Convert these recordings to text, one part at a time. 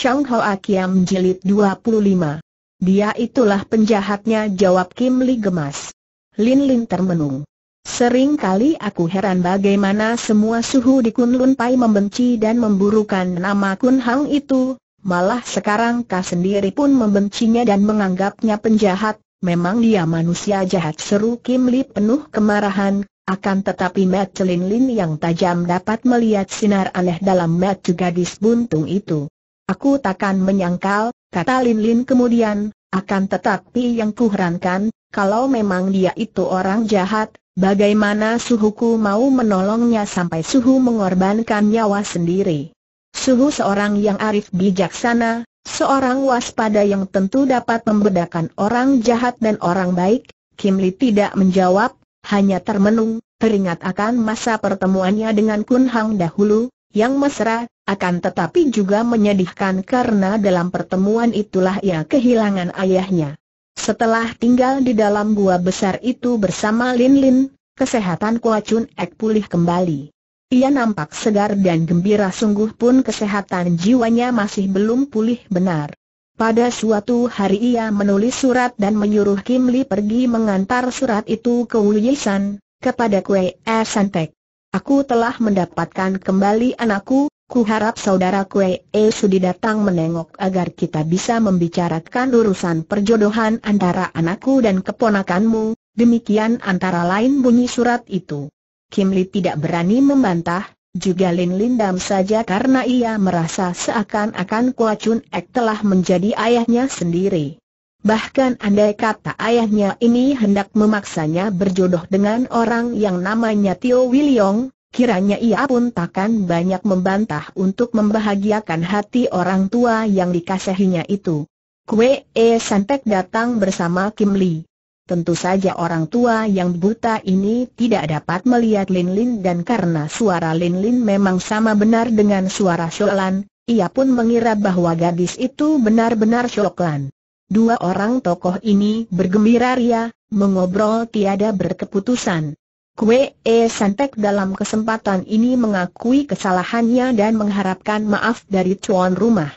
Chang Hoa Kiam Jilid 25. Dia itulah penjahatnya jawab Kim Li gemas. Lin Lin termenung. Sering kali aku heran bagaimana semua suhu di Kunlun Pai membenci dan memburukan nama Kun Hang itu, malah sekarang kau sendiri pun membencinya dan menganggapnya penjahat, memang dia manusia jahat seru Kim Li penuh kemarahan, akan tetapi Mat Lin Lin yang tajam dapat melihat sinar aneh dalam Matt gadis buntung itu. Aku takkan menyangkal, kata Lin Lin kemudian, akan tetapi yang kuherankan, kalau memang dia itu orang jahat, bagaimana suhuku mau menolongnya sampai suhu mengorbankan nyawa sendiri. Suhu seorang yang arif bijaksana, seorang waspada yang tentu dapat membedakan orang jahat dan orang baik, Kim Lee tidak menjawab, hanya termenung, teringat akan masa pertemuannya dengan Kun Hang dahulu, yang mesra, akan tetapi juga menyedihkan karena dalam pertemuan itulah ia kehilangan ayahnya. Setelah tinggal di dalam gua besar itu bersama Lin Lin, kesehatan Kua Chun Ek pulih kembali. Ia nampak segar dan gembira sungguh pun kesehatan jiwanya masih belum pulih benar. Pada suatu hari ia menulis surat dan menyuruh Kim Li pergi mengantar surat itu ke Yisan kepada Kuei E Santek. Aku telah mendapatkan kembali anakku, ku harap saudara Kue E Sudi datang menengok agar kita bisa membicarakan urusan perjodohan antara anakku dan keponakanmu, demikian antara lain bunyi surat itu. Kim Li tidak berani membantah, juga Lin Lindam saja karena ia merasa seakan-akan Kua Chun Ek telah menjadi ayahnya sendiri. Bahkan andai kata ayahnya ini hendak memaksanya berjodoh dengan orang yang namanya Tio Wiliong, kiranya ia pun takkan banyak membantah untuk membahagiakan hati orang tua yang dikasihinya itu. Kue E Santek datang bersama Kim Lee. Tentu saja orang tua yang buta ini tidak dapat melihat Lin Lin dan karena suara Lin Lin memang sama benar dengan suara Sholan, ia pun mengira bahwa gadis itu benar-benar Sholan. Dua orang tokoh ini bergembira ria, mengobrol tiada berkeputusan. Kue E Santek dalam kesempatan ini mengakui kesalahannya dan mengharapkan maaf dari cuan rumah.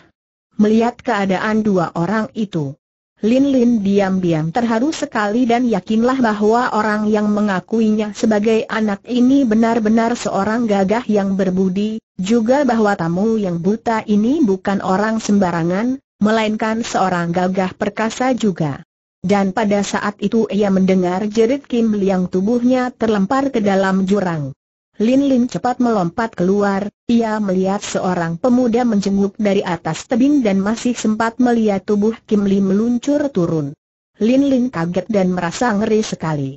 Melihat keadaan dua orang itu, Lin Lin diam-diam terharu sekali dan yakinlah bahwa orang yang mengakuinya sebagai anak ini benar-benar seorang gagah yang berbudi, juga bahwa tamu yang buta ini bukan orang sembarangan, melainkan seorang gagah perkasa juga. Dan pada saat itu ia mendengar jerit Kim Liang tubuhnya terlempar ke dalam jurang. Lin Lin cepat melompat keluar, ia melihat seorang pemuda menjenguk dari atas tebing dan masih sempat melihat tubuh Kim Lim meluncur turun. Lin Lin kaget dan merasa ngeri sekali.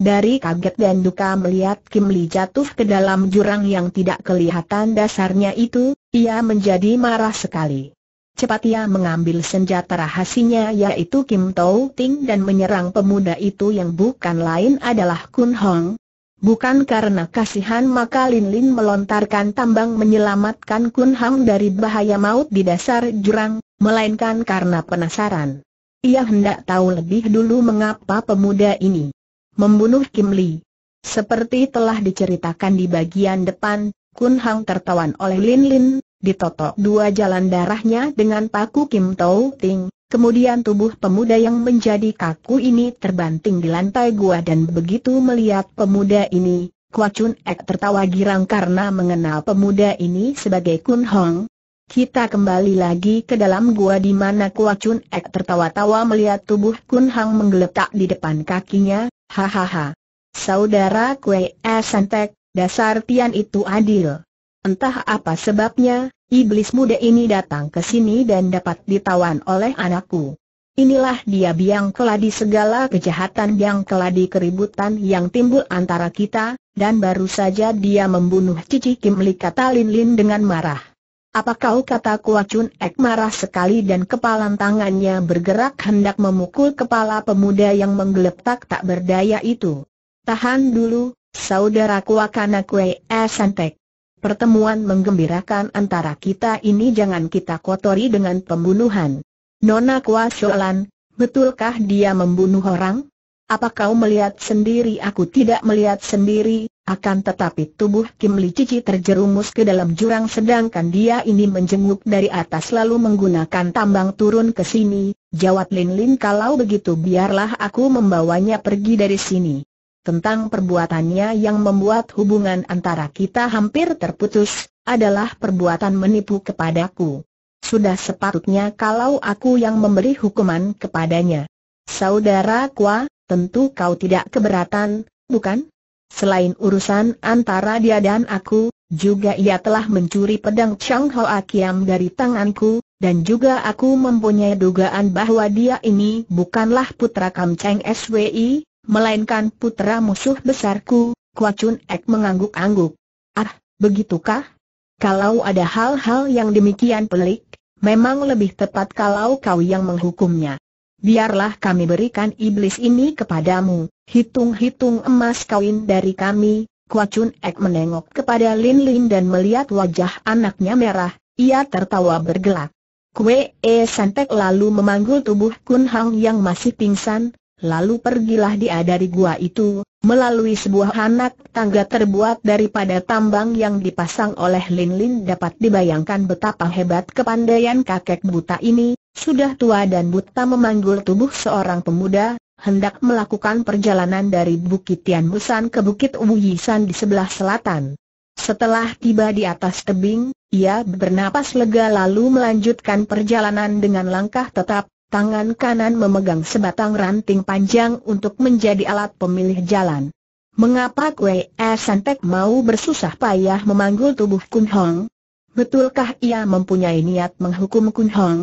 Dari kaget dan duka melihat Kim Li jatuh ke dalam jurang yang tidak kelihatan dasarnya itu, ia menjadi marah sekali. Cepat ia mengambil senjata rahasinya yaitu Kim Tau Ting dan menyerang pemuda itu yang bukan lain adalah Kun Hong. Bukan karena kasihan maka Lin Lin melontarkan tambang menyelamatkan Kun Hong dari bahaya maut di dasar jurang, melainkan karena penasaran. Ia hendak tahu lebih dulu mengapa pemuda ini membunuh Kim Lee. Seperti telah diceritakan di bagian depan, Kun Hong tertawan oleh Lin Lin, ditotok dua jalan darahnya dengan paku Kim Tau Ting, kemudian tubuh pemuda yang menjadi kaku ini terbanting di lantai gua dan begitu melihat pemuda ini, Chun Ek tertawa girang karena mengenal pemuda ini sebagai Kun Hong. Kita kembali lagi ke dalam gua di mana Chun Ek tertawa-tawa melihat tubuh Kun Hong menggeletak di depan kakinya, hahaha. Saudara Kue E Santek, dasar tian itu adil. Entah apa sebabnya, iblis muda ini datang ke sini dan dapat ditawan oleh anakku. Inilah dia biang keladi segala kejahatan biang keladi keributan yang timbul antara kita, dan baru saja dia membunuh Cici Kim Li kata Lin Lin dengan marah. Apa kau kata Kuacun Ek marah sekali dan kepalan tangannya bergerak hendak memukul kepala pemuda yang menggeletak tak berdaya itu. Tahan dulu, saudaraku akan aku Santek. Pertemuan menggembirakan antara kita ini jangan kita kotori dengan pembunuhan. Nona Kwa Sholan, betulkah dia membunuh orang? Apa kau melihat sendiri? Aku tidak melihat sendiri, akan tetapi tubuh Kim Li Cici terjerumus ke dalam jurang sedangkan dia ini menjenguk dari atas lalu menggunakan tambang turun ke sini, jawab Lin Lin kalau begitu biarlah aku membawanya pergi dari sini tentang perbuatannya yang membuat hubungan antara kita hampir terputus, adalah perbuatan menipu kepadaku. Sudah sepatutnya kalau aku yang memberi hukuman kepadanya. Saudara Kwa, tentu kau tidak keberatan, bukan? Selain urusan antara dia dan aku, juga ia telah mencuri pedang Chang Ho Akiam dari tanganku, dan juga aku mempunyai dugaan bahwa dia ini bukanlah putra Kam Cheng Swi, melainkan putra musuh besarku, Kwa Chun Ek mengangguk-angguk. Ah, begitukah? Kalau ada hal-hal yang demikian pelik, memang lebih tepat kalau kau yang menghukumnya. Biarlah kami berikan iblis ini kepadamu, hitung-hitung emas kawin dari kami. Kwa Chun Ek menengok kepada Lin Lin dan melihat wajah anaknya merah, ia tertawa bergelak. Kue E Santek lalu memanggul tubuh Kun Hang yang masih pingsan, Lalu pergilah dia dari gua itu, melalui sebuah anak tangga terbuat daripada tambang yang dipasang oleh Lin Lin dapat dibayangkan betapa hebat kepandaian kakek buta ini, sudah tua dan buta memanggul tubuh seorang pemuda, hendak melakukan perjalanan dari Bukit Tian Musan ke Bukit Wuyisan di sebelah selatan. Setelah tiba di atas tebing, ia bernapas lega lalu melanjutkan perjalanan dengan langkah tetap, tangan kanan memegang sebatang ranting panjang untuk menjadi alat pemilih jalan. Mengapa Kwe Santek mau bersusah payah memanggul tubuh Kun Hong? Betulkah ia mempunyai niat menghukum Kun Hong?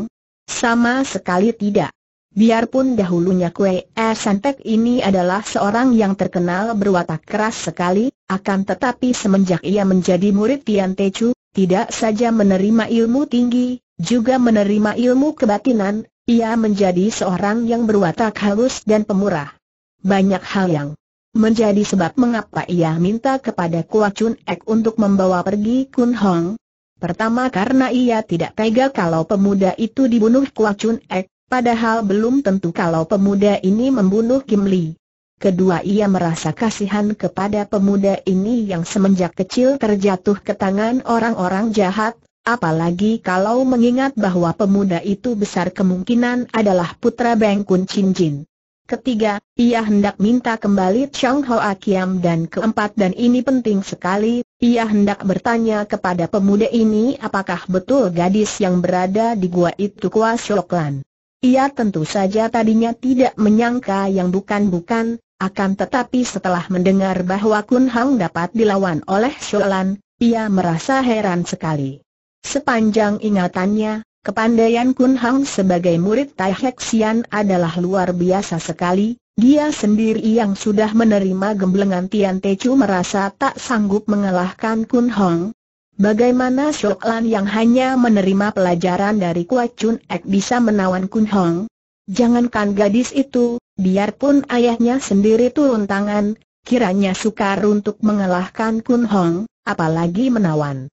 Sama sekali tidak. Biarpun dahulunya Kwe Santek ini adalah seorang yang terkenal berwatak keras sekali, akan tetapi semenjak ia menjadi murid Tian Te Techu, tidak saja menerima ilmu tinggi, juga menerima ilmu kebatinan, ia menjadi seorang yang berwatak halus dan pemurah. Banyak hal yang menjadi sebab mengapa ia minta kepada Kua Chun Ek untuk membawa pergi Kun Hong. Pertama karena ia tidak tega kalau pemuda itu dibunuh Kua Chun Ek, padahal belum tentu kalau pemuda ini membunuh Kim Lee. Kedua ia merasa kasihan kepada pemuda ini yang semenjak kecil terjatuh ke tangan orang-orang jahat, Apalagi kalau mengingat bahwa pemuda itu besar kemungkinan adalah putra Beng Kun Chin Jin. Ketiga, ia hendak minta kembali Chang Hao Akiam dan keempat dan ini penting sekali, ia hendak bertanya kepada pemuda ini apakah betul gadis yang berada di gua itu Kua Shoklan. Ia tentu saja tadinya tidak menyangka yang bukan-bukan, akan tetapi setelah mendengar bahwa Kun Hang dapat dilawan oleh Shoklan, ia merasa heran sekali. Sepanjang ingatannya, kepandaian Kun Hang sebagai murid Tai Hek Sian adalah luar biasa sekali, dia sendiri yang sudah menerima gemblengan Tian Chu merasa tak sanggup mengalahkan Kun Hong, Bagaimana Shok Lan yang hanya menerima pelajaran dari Kuat Chun Ek bisa menawan Kun Hong? Jangankan gadis itu, biarpun ayahnya sendiri turun tangan, kiranya sukar untuk mengalahkan Kun Hong, apalagi menawan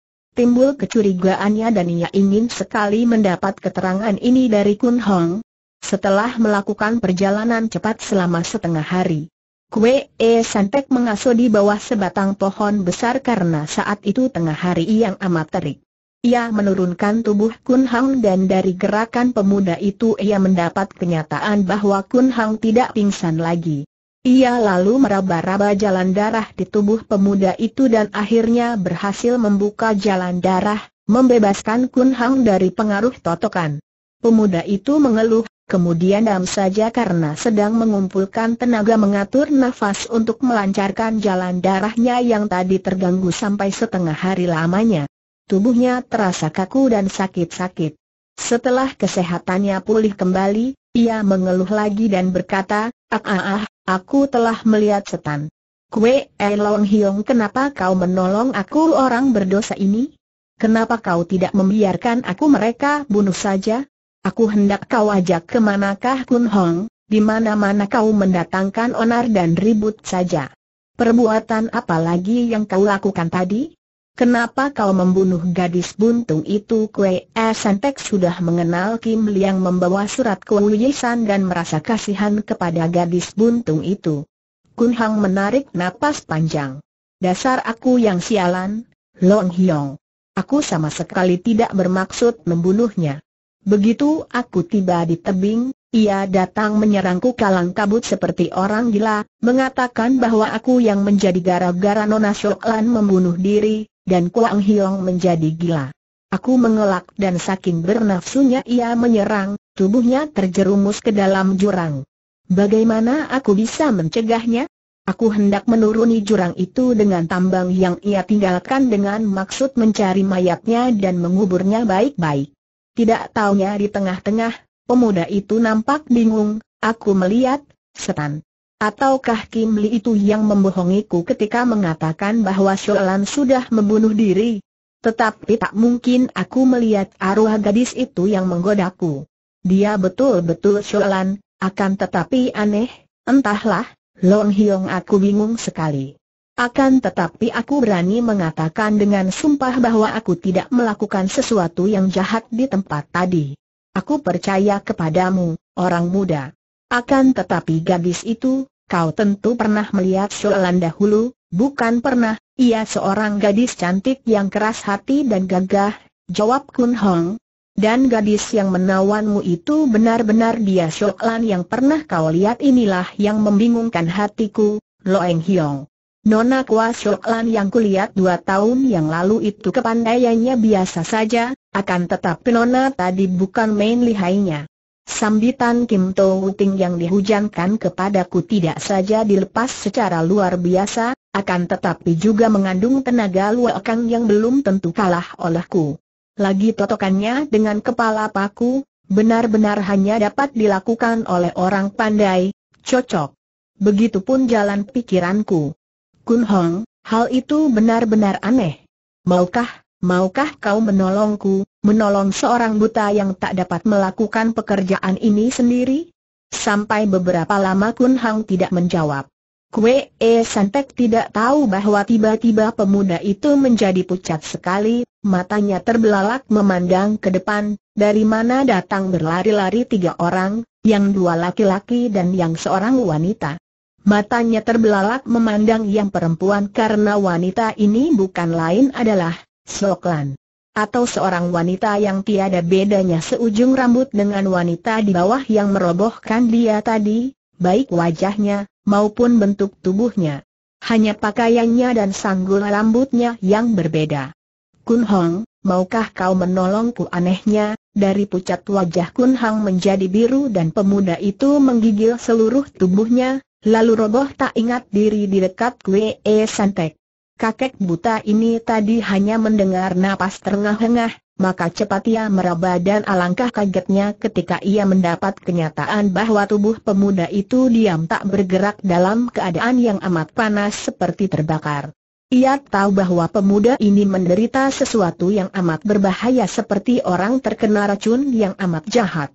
timbul kecurigaannya dan ia ingin sekali mendapat keterangan ini dari Kun Hong. Setelah melakukan perjalanan cepat selama setengah hari, Kue E Santek mengasuh di bawah sebatang pohon besar karena saat itu tengah hari yang amat terik. Ia menurunkan tubuh Kun Hong dan dari gerakan pemuda itu ia mendapat kenyataan bahwa Kun Hong tidak pingsan lagi. Ia lalu meraba-raba jalan darah di tubuh pemuda itu dan akhirnya berhasil membuka jalan darah, membebaskan Kun Hang dari pengaruh totokan. Pemuda itu mengeluh, kemudian dam saja karena sedang mengumpulkan tenaga mengatur nafas untuk melancarkan jalan darahnya yang tadi terganggu sampai setengah hari lamanya. Tubuhnya terasa kaku dan sakit-sakit. Setelah kesehatannya pulih kembali, ia mengeluh lagi dan berkata, ah ah ah, Aku telah melihat setan. Kue Elong Hiong kenapa kau menolong aku orang berdosa ini? Kenapa kau tidak membiarkan aku mereka bunuh saja? Aku hendak kau ajak ke manakah Kun Hong, di mana-mana kau mendatangkan onar dan ribut saja. Perbuatan apa lagi yang kau lakukan tadi? Kenapa kau membunuh gadis buntung itu Kue Esentek sudah mengenal Kim Liang membawa surat kewisan dan merasa kasihan kepada gadis buntung itu. Kun Hang menarik napas panjang. Dasar aku yang sialan, Long Hiong. Aku sama sekali tidak bermaksud membunuhnya. Begitu aku tiba di tebing, ia datang menyerangku kalang kabut seperti orang gila, mengatakan bahwa aku yang menjadi gara-gara Nona Shoklan membunuh diri, dan Kuang Hiong menjadi gila. Aku mengelak dan saking bernafsunya ia menyerang, tubuhnya terjerumus ke dalam jurang. Bagaimana aku bisa mencegahnya? Aku hendak menuruni jurang itu dengan tambang yang ia tinggalkan dengan maksud mencari mayatnya dan menguburnya baik-baik. Tidak taunya di tengah-tengah, pemuda itu nampak bingung, aku melihat, setan. Ataukah Kim Li itu yang membohongiku ketika mengatakan bahwa Sholan sudah membunuh diri? Tetapi tak mungkin aku melihat arwah gadis itu yang menggodaku. Dia betul-betul Sholan, akan tetapi aneh, entahlah, Long Hiong aku bingung sekali. Akan tetapi aku berani mengatakan dengan sumpah bahwa aku tidak melakukan sesuatu yang jahat di tempat tadi. Aku percaya kepadamu, orang muda. Akan tetapi gadis itu, kau tentu pernah melihat Sholan dahulu, bukan pernah, ia seorang gadis cantik yang keras hati dan gagah, jawab Kun Hong. Dan gadis yang menawanmu itu benar-benar dia Sholan yang pernah kau lihat inilah yang membingungkan hatiku, Loeng Hiong. Nona Kwa Sholan yang kulihat dua tahun yang lalu itu kepandaiannya biasa saja, akan tetapi Nona tadi bukan main lihainya. Sambitan Kim To Wuting yang dihujankan kepadaku tidak saja dilepas secara luar biasa, akan tetapi juga mengandung tenaga luakang yang belum tentu kalah olehku. Lagi totokannya dengan kepala paku, benar-benar hanya dapat dilakukan oleh orang pandai, cocok. Begitupun jalan pikiranku. Kun Hong, hal itu benar-benar aneh. Maukah Maukah kau menolongku, menolong seorang buta yang tak dapat melakukan pekerjaan ini sendiri? Sampai beberapa lama Kun Hang tidak menjawab. Kue E Santek tidak tahu bahwa tiba-tiba pemuda itu menjadi pucat sekali, matanya terbelalak memandang ke depan, dari mana datang berlari-lari tiga orang, yang dua laki-laki dan yang seorang wanita. Matanya terbelalak memandang yang perempuan karena wanita ini bukan lain adalah Soklan. Atau seorang wanita yang tiada bedanya seujung rambut dengan wanita di bawah yang merobohkan dia tadi, baik wajahnya, maupun bentuk tubuhnya. Hanya pakaiannya dan sanggul rambutnya yang berbeda. Kun Hong, maukah kau menolongku anehnya, dari pucat wajah Kun Hong menjadi biru dan pemuda itu menggigil seluruh tubuhnya, lalu roboh tak ingat diri di dekat Kwee e Santek. Kakek buta ini tadi hanya mendengar napas terengah-engah, maka cepat ia meraba dan alangkah kagetnya ketika ia mendapat kenyataan bahwa tubuh pemuda itu diam tak bergerak dalam keadaan yang amat panas seperti terbakar. Ia tahu bahwa pemuda ini menderita sesuatu yang amat berbahaya seperti orang terkena racun yang amat jahat.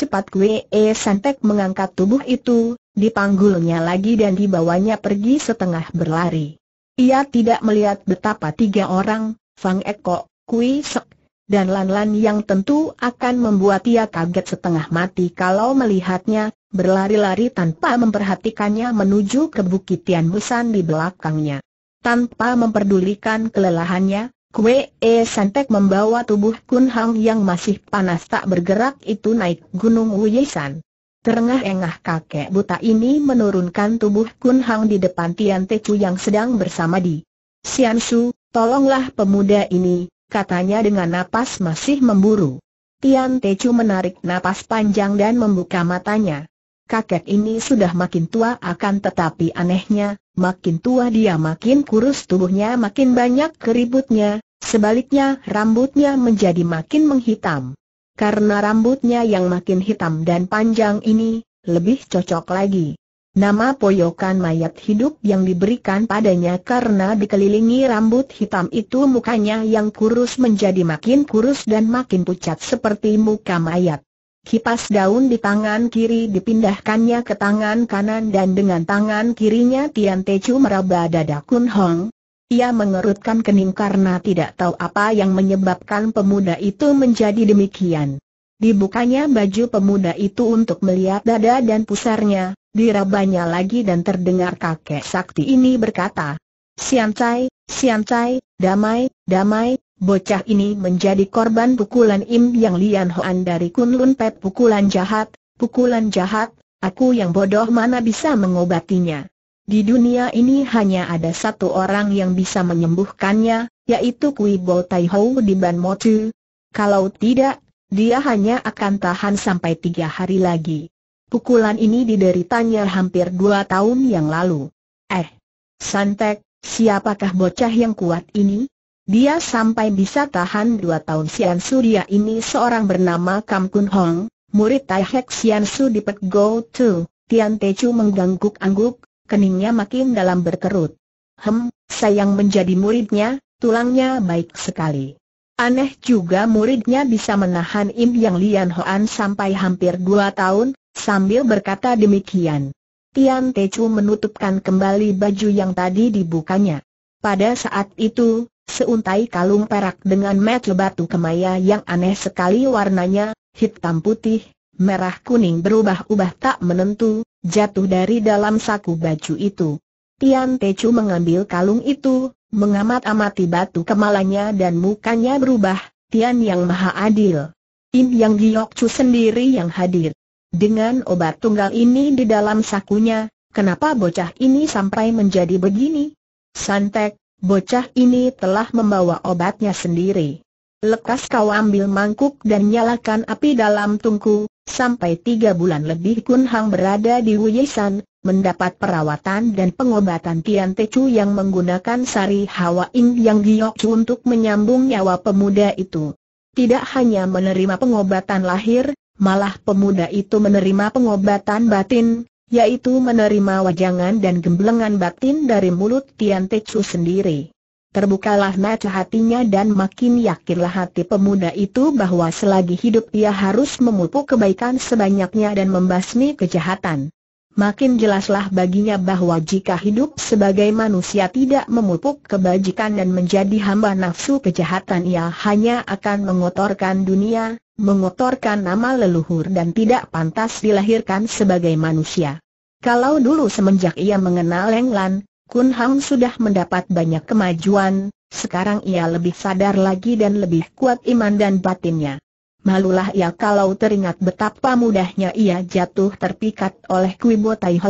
Cepat Kwe e Santek mengangkat tubuh itu, dipanggulnya lagi dan dibawanya pergi setengah berlari. Ia tidak melihat betapa tiga orang, Fang Eko, Kui Sek, dan Lan Lan yang tentu akan membuat ia kaget setengah mati kalau melihatnya, berlari-lari tanpa memperhatikannya menuju ke Bukit Tian Musan di belakangnya. Tanpa memperdulikan kelelahannya, Kue E Santek membawa tubuh Kun Hang yang masih panas tak bergerak itu naik Gunung Wuyisan. Terengah-engah kakek buta ini menurunkan tubuh Kun Hang di depan Tian Te Chu yang sedang bersama di Sian Su, tolonglah pemuda ini, katanya dengan napas masih memburu. Tian Te Chu menarik napas panjang dan membuka matanya. Kakek ini sudah makin tua akan tetapi anehnya, makin tua dia makin kurus tubuhnya makin banyak keributnya, sebaliknya rambutnya menjadi makin menghitam karena rambutnya yang makin hitam dan panjang ini, lebih cocok lagi. Nama poyokan mayat hidup yang diberikan padanya karena dikelilingi rambut hitam itu mukanya yang kurus menjadi makin kurus dan makin pucat seperti muka mayat. Kipas daun di tangan kiri dipindahkannya ke tangan kanan dan dengan tangan kirinya Tian Techu meraba dada Kun Hong, ia mengerutkan kening karena tidak tahu apa yang menyebabkan pemuda itu menjadi demikian. Dibukanya baju pemuda itu untuk melihat dada dan pusarnya, dirabanya lagi dan terdengar kakek sakti ini berkata, Sian Chai, damai, damai, bocah ini menjadi korban pukulan Im Yang Lian Hoan dari Kunlun Pet pukulan jahat, pukulan jahat, aku yang bodoh mana bisa mengobatinya. Di dunia ini hanya ada satu orang yang bisa menyembuhkannya, yaitu Kui Bo Tai Ho di Ban Motu. Kalau tidak, dia hanya akan tahan sampai tiga hari lagi. Pukulan ini dideritanya hampir dua tahun yang lalu. Eh, Santek, siapakah bocah yang kuat ini? Dia sampai bisa tahan dua tahun Sian Surya ini seorang bernama Kam Kun Hong, murid Tai Hek Sian Su di Pek Go Tu. Tian Teju mengangguk-angguk, keningnya makin dalam berkerut. Hem, sayang menjadi muridnya, tulangnya baik sekali. Aneh juga muridnya bisa menahan Im Yang Lian Hoan sampai hampir dua tahun, sambil berkata demikian. Tian Te Chu menutupkan kembali baju yang tadi dibukanya. Pada saat itu, seuntai kalung perak dengan metal batu kemaya yang aneh sekali warnanya, hitam putih, merah kuning berubah-ubah tak menentu, jatuh dari dalam saku baju itu. Tian Tecu mengambil kalung itu, mengamat-amati batu kemalanya dan mukanya berubah, Tian Yang Maha Adil. Im Yang Giok Chu sendiri yang hadir. Dengan obat tunggal ini di dalam sakunya, kenapa bocah ini sampai menjadi begini? Santek, bocah ini telah membawa obatnya sendiri. Lekas kau ambil mangkuk dan nyalakan api dalam tungku, Sampai tiga bulan lebih Kun Hang berada di Wuyesan, mendapat perawatan dan pengobatan Tian Te Chu yang menggunakan sari Hawa Ing yang Chu untuk menyambung nyawa pemuda itu. Tidak hanya menerima pengobatan lahir, malah pemuda itu menerima pengobatan batin, yaitu menerima wajangan dan gemblengan batin dari mulut Tian Te Chu sendiri. Terbukalah mata hatinya dan makin yakinlah hati pemuda itu bahwa selagi hidup ia harus memupuk kebaikan sebanyaknya dan membasmi kejahatan. Makin jelaslah baginya bahwa jika hidup sebagai manusia tidak memupuk kebajikan dan menjadi hamba nafsu kejahatan ia hanya akan mengotorkan dunia, mengotorkan nama leluhur dan tidak pantas dilahirkan sebagai manusia. Kalau dulu semenjak ia mengenal Lan, Kun Hang sudah mendapat banyak kemajuan, sekarang ia lebih sadar lagi dan lebih kuat iman dan batinnya. Malulah ia kalau teringat betapa mudahnya ia jatuh terpikat oleh Kuibo Tai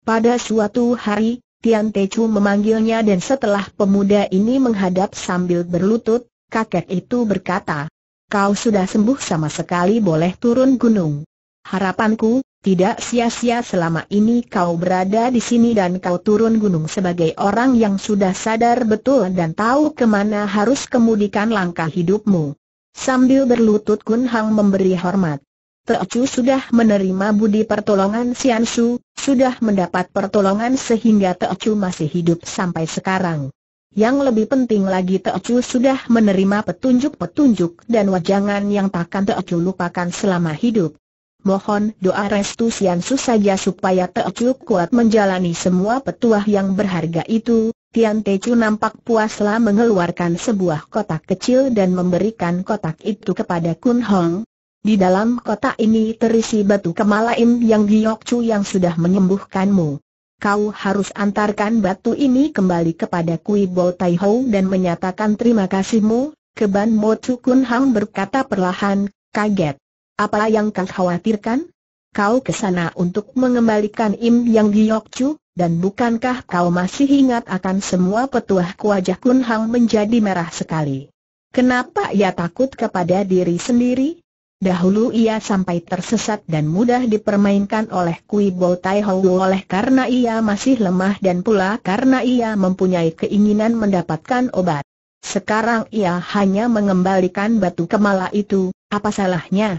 Pada suatu hari, Tian Te memanggilnya dan setelah pemuda ini menghadap sambil berlutut, kakek itu berkata, Kau sudah sembuh sama sekali boleh turun gunung. Harapanku, tidak sia-sia selama ini kau berada di sini dan kau turun gunung sebagai orang yang sudah sadar betul dan tahu kemana harus kemudikan langkah hidupmu. Sambil berlutut Kun Hang memberi hormat. Teocu sudah menerima budi pertolongan Sian Su, sudah mendapat pertolongan sehingga Teocu masih hidup sampai sekarang. Yang lebih penting lagi Teocu sudah menerima petunjuk-petunjuk dan wajangan yang takkan Teocu lupakan selama hidup. Mohon doa restu Su saja supaya Teocu kuat menjalani semua petuah yang berharga itu. Tian Chu nampak puaslah mengeluarkan sebuah kotak kecil dan memberikan kotak itu kepada Kun Hong. Di dalam kotak ini terisi batu kemalaim yang Giok Chu yang sudah menyembuhkanmu. Kau harus antarkan batu ini kembali kepada Kui Bo Tai Ho dan menyatakan terima kasihmu. Keban Mo Chu Kun Hong berkata perlahan, kaget. Apa yang kau khawatirkan? Kau ke sana untuk mengembalikan Im Yang Giyokcu, dan bukankah kau masih ingat akan semua petuah kuajah Kun Hang menjadi merah sekali? Kenapa ia takut kepada diri sendiri? Dahulu ia sampai tersesat dan mudah dipermainkan oleh Kui Bo Tai Hou oleh karena ia masih lemah dan pula karena ia mempunyai keinginan mendapatkan obat. Sekarang ia hanya mengembalikan batu kemala itu, apa salahnya?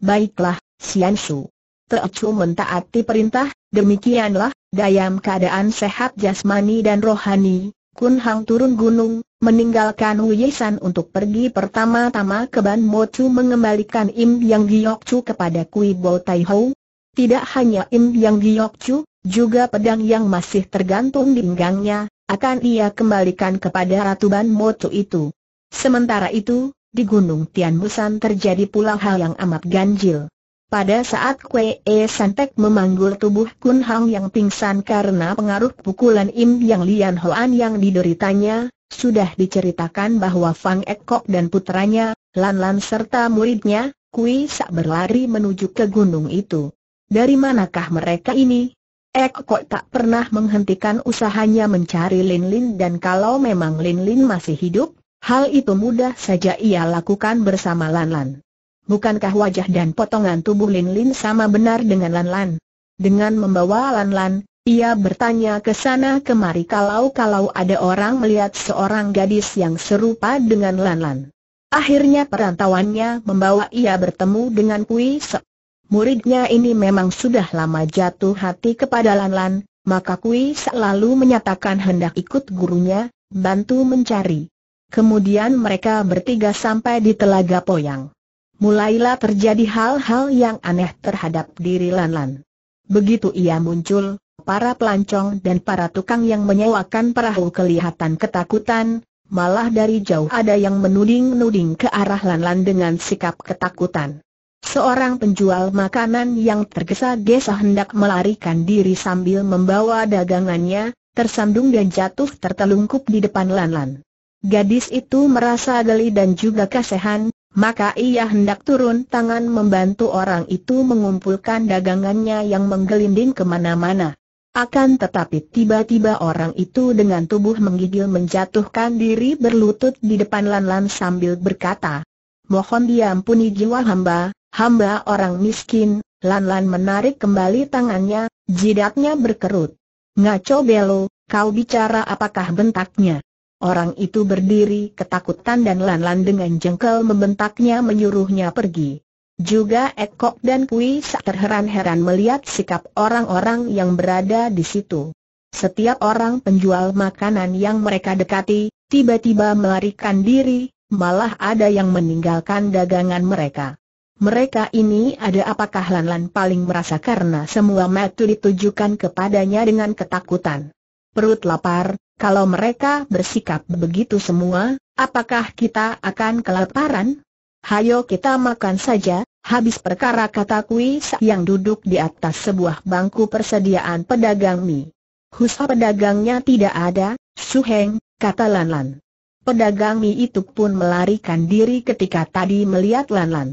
Baiklah, Sian Su. Teocu mentaati perintah, demikianlah, dayam keadaan sehat jasmani dan rohani, Kun Hang turun gunung, meninggalkan San untuk pergi pertama-tama ke Ban Chu mengembalikan Im Yang Chu kepada Kui Bo Tai Ho. Tidak hanya Im Yang Chu, juga pedang yang masih tergantung di pinggangnya, akan ia kembalikan kepada Ratu Ban Mo Chu itu. Sementara itu, di Gunung Musan terjadi pula hal yang amat ganjil. Pada saat Kwe E Santek memanggul tubuh Kun Hang yang pingsan karena pengaruh pukulan Im Yang Lian Hoan yang dideritanya, sudah diceritakan bahwa Fang Ekok dan putranya, Lan Lan serta muridnya, Kui Sak berlari menuju ke gunung itu. Dari manakah mereka ini? Ekok tak pernah menghentikan usahanya mencari Lin Lin dan kalau memang Lin Lin masih hidup, Hal itu mudah saja ia lakukan bersama Lan Lan. Bukankah wajah dan potongan tubuh Lin Lin sama benar dengan Lan Lan? Dengan membawa Lan Lan, ia bertanya ke sana kemari kalau-kalau ada orang melihat seorang gadis yang serupa dengan Lan Lan. Akhirnya perantauannya membawa ia bertemu dengan Kui Se. Muridnya ini memang sudah lama jatuh hati kepada Lan Lan, maka Kui selalu menyatakan hendak ikut gurunya, bantu mencari. Kemudian mereka bertiga sampai di Telaga Poyang. Mulailah terjadi hal-hal yang aneh terhadap diri Lanlan. Begitu ia muncul, para pelancong dan para tukang yang menyewakan perahu kelihatan ketakutan, malah dari jauh ada yang menuding-nuding ke arah Lanlan dengan sikap ketakutan. Seorang penjual makanan yang tergesa-gesa hendak melarikan diri sambil membawa dagangannya, tersandung dan jatuh tertelungkup di depan Lanlan. Gadis itu merasa geli dan juga kasihan, maka ia hendak turun tangan membantu orang itu mengumpulkan dagangannya yang menggelinding kemana-mana. Akan tetapi tiba-tiba orang itu dengan tubuh menggigil menjatuhkan diri berlutut di depan Lanlan sambil berkata, Mohon diampuni jiwa hamba, hamba orang miskin, Lanlan menarik kembali tangannya, jidatnya berkerut. Ngaco Belo, kau bicara apakah bentaknya? Orang itu berdiri ketakutan dan Lanlan -lan dengan jengkel membentaknya menyuruhnya pergi. Juga Ekok dan Kui terheran-heran melihat sikap orang-orang yang berada di situ. Setiap orang penjual makanan yang mereka dekati, tiba-tiba melarikan diri, malah ada yang meninggalkan dagangan mereka. Mereka ini ada apakah Lanlan -lan paling merasa karena semua metu ditujukan kepadanya dengan ketakutan. Perut lapar, kalau mereka bersikap begitu semua, apakah kita akan kelaparan? Hayo kita makan saja, habis perkara kata Kui yang duduk di atas sebuah bangku persediaan pedagang mie. Husa pedagangnya tidak ada, Suheng, kata Lan Lan. Pedagang mie itu pun melarikan diri ketika tadi melihat Lan Lan.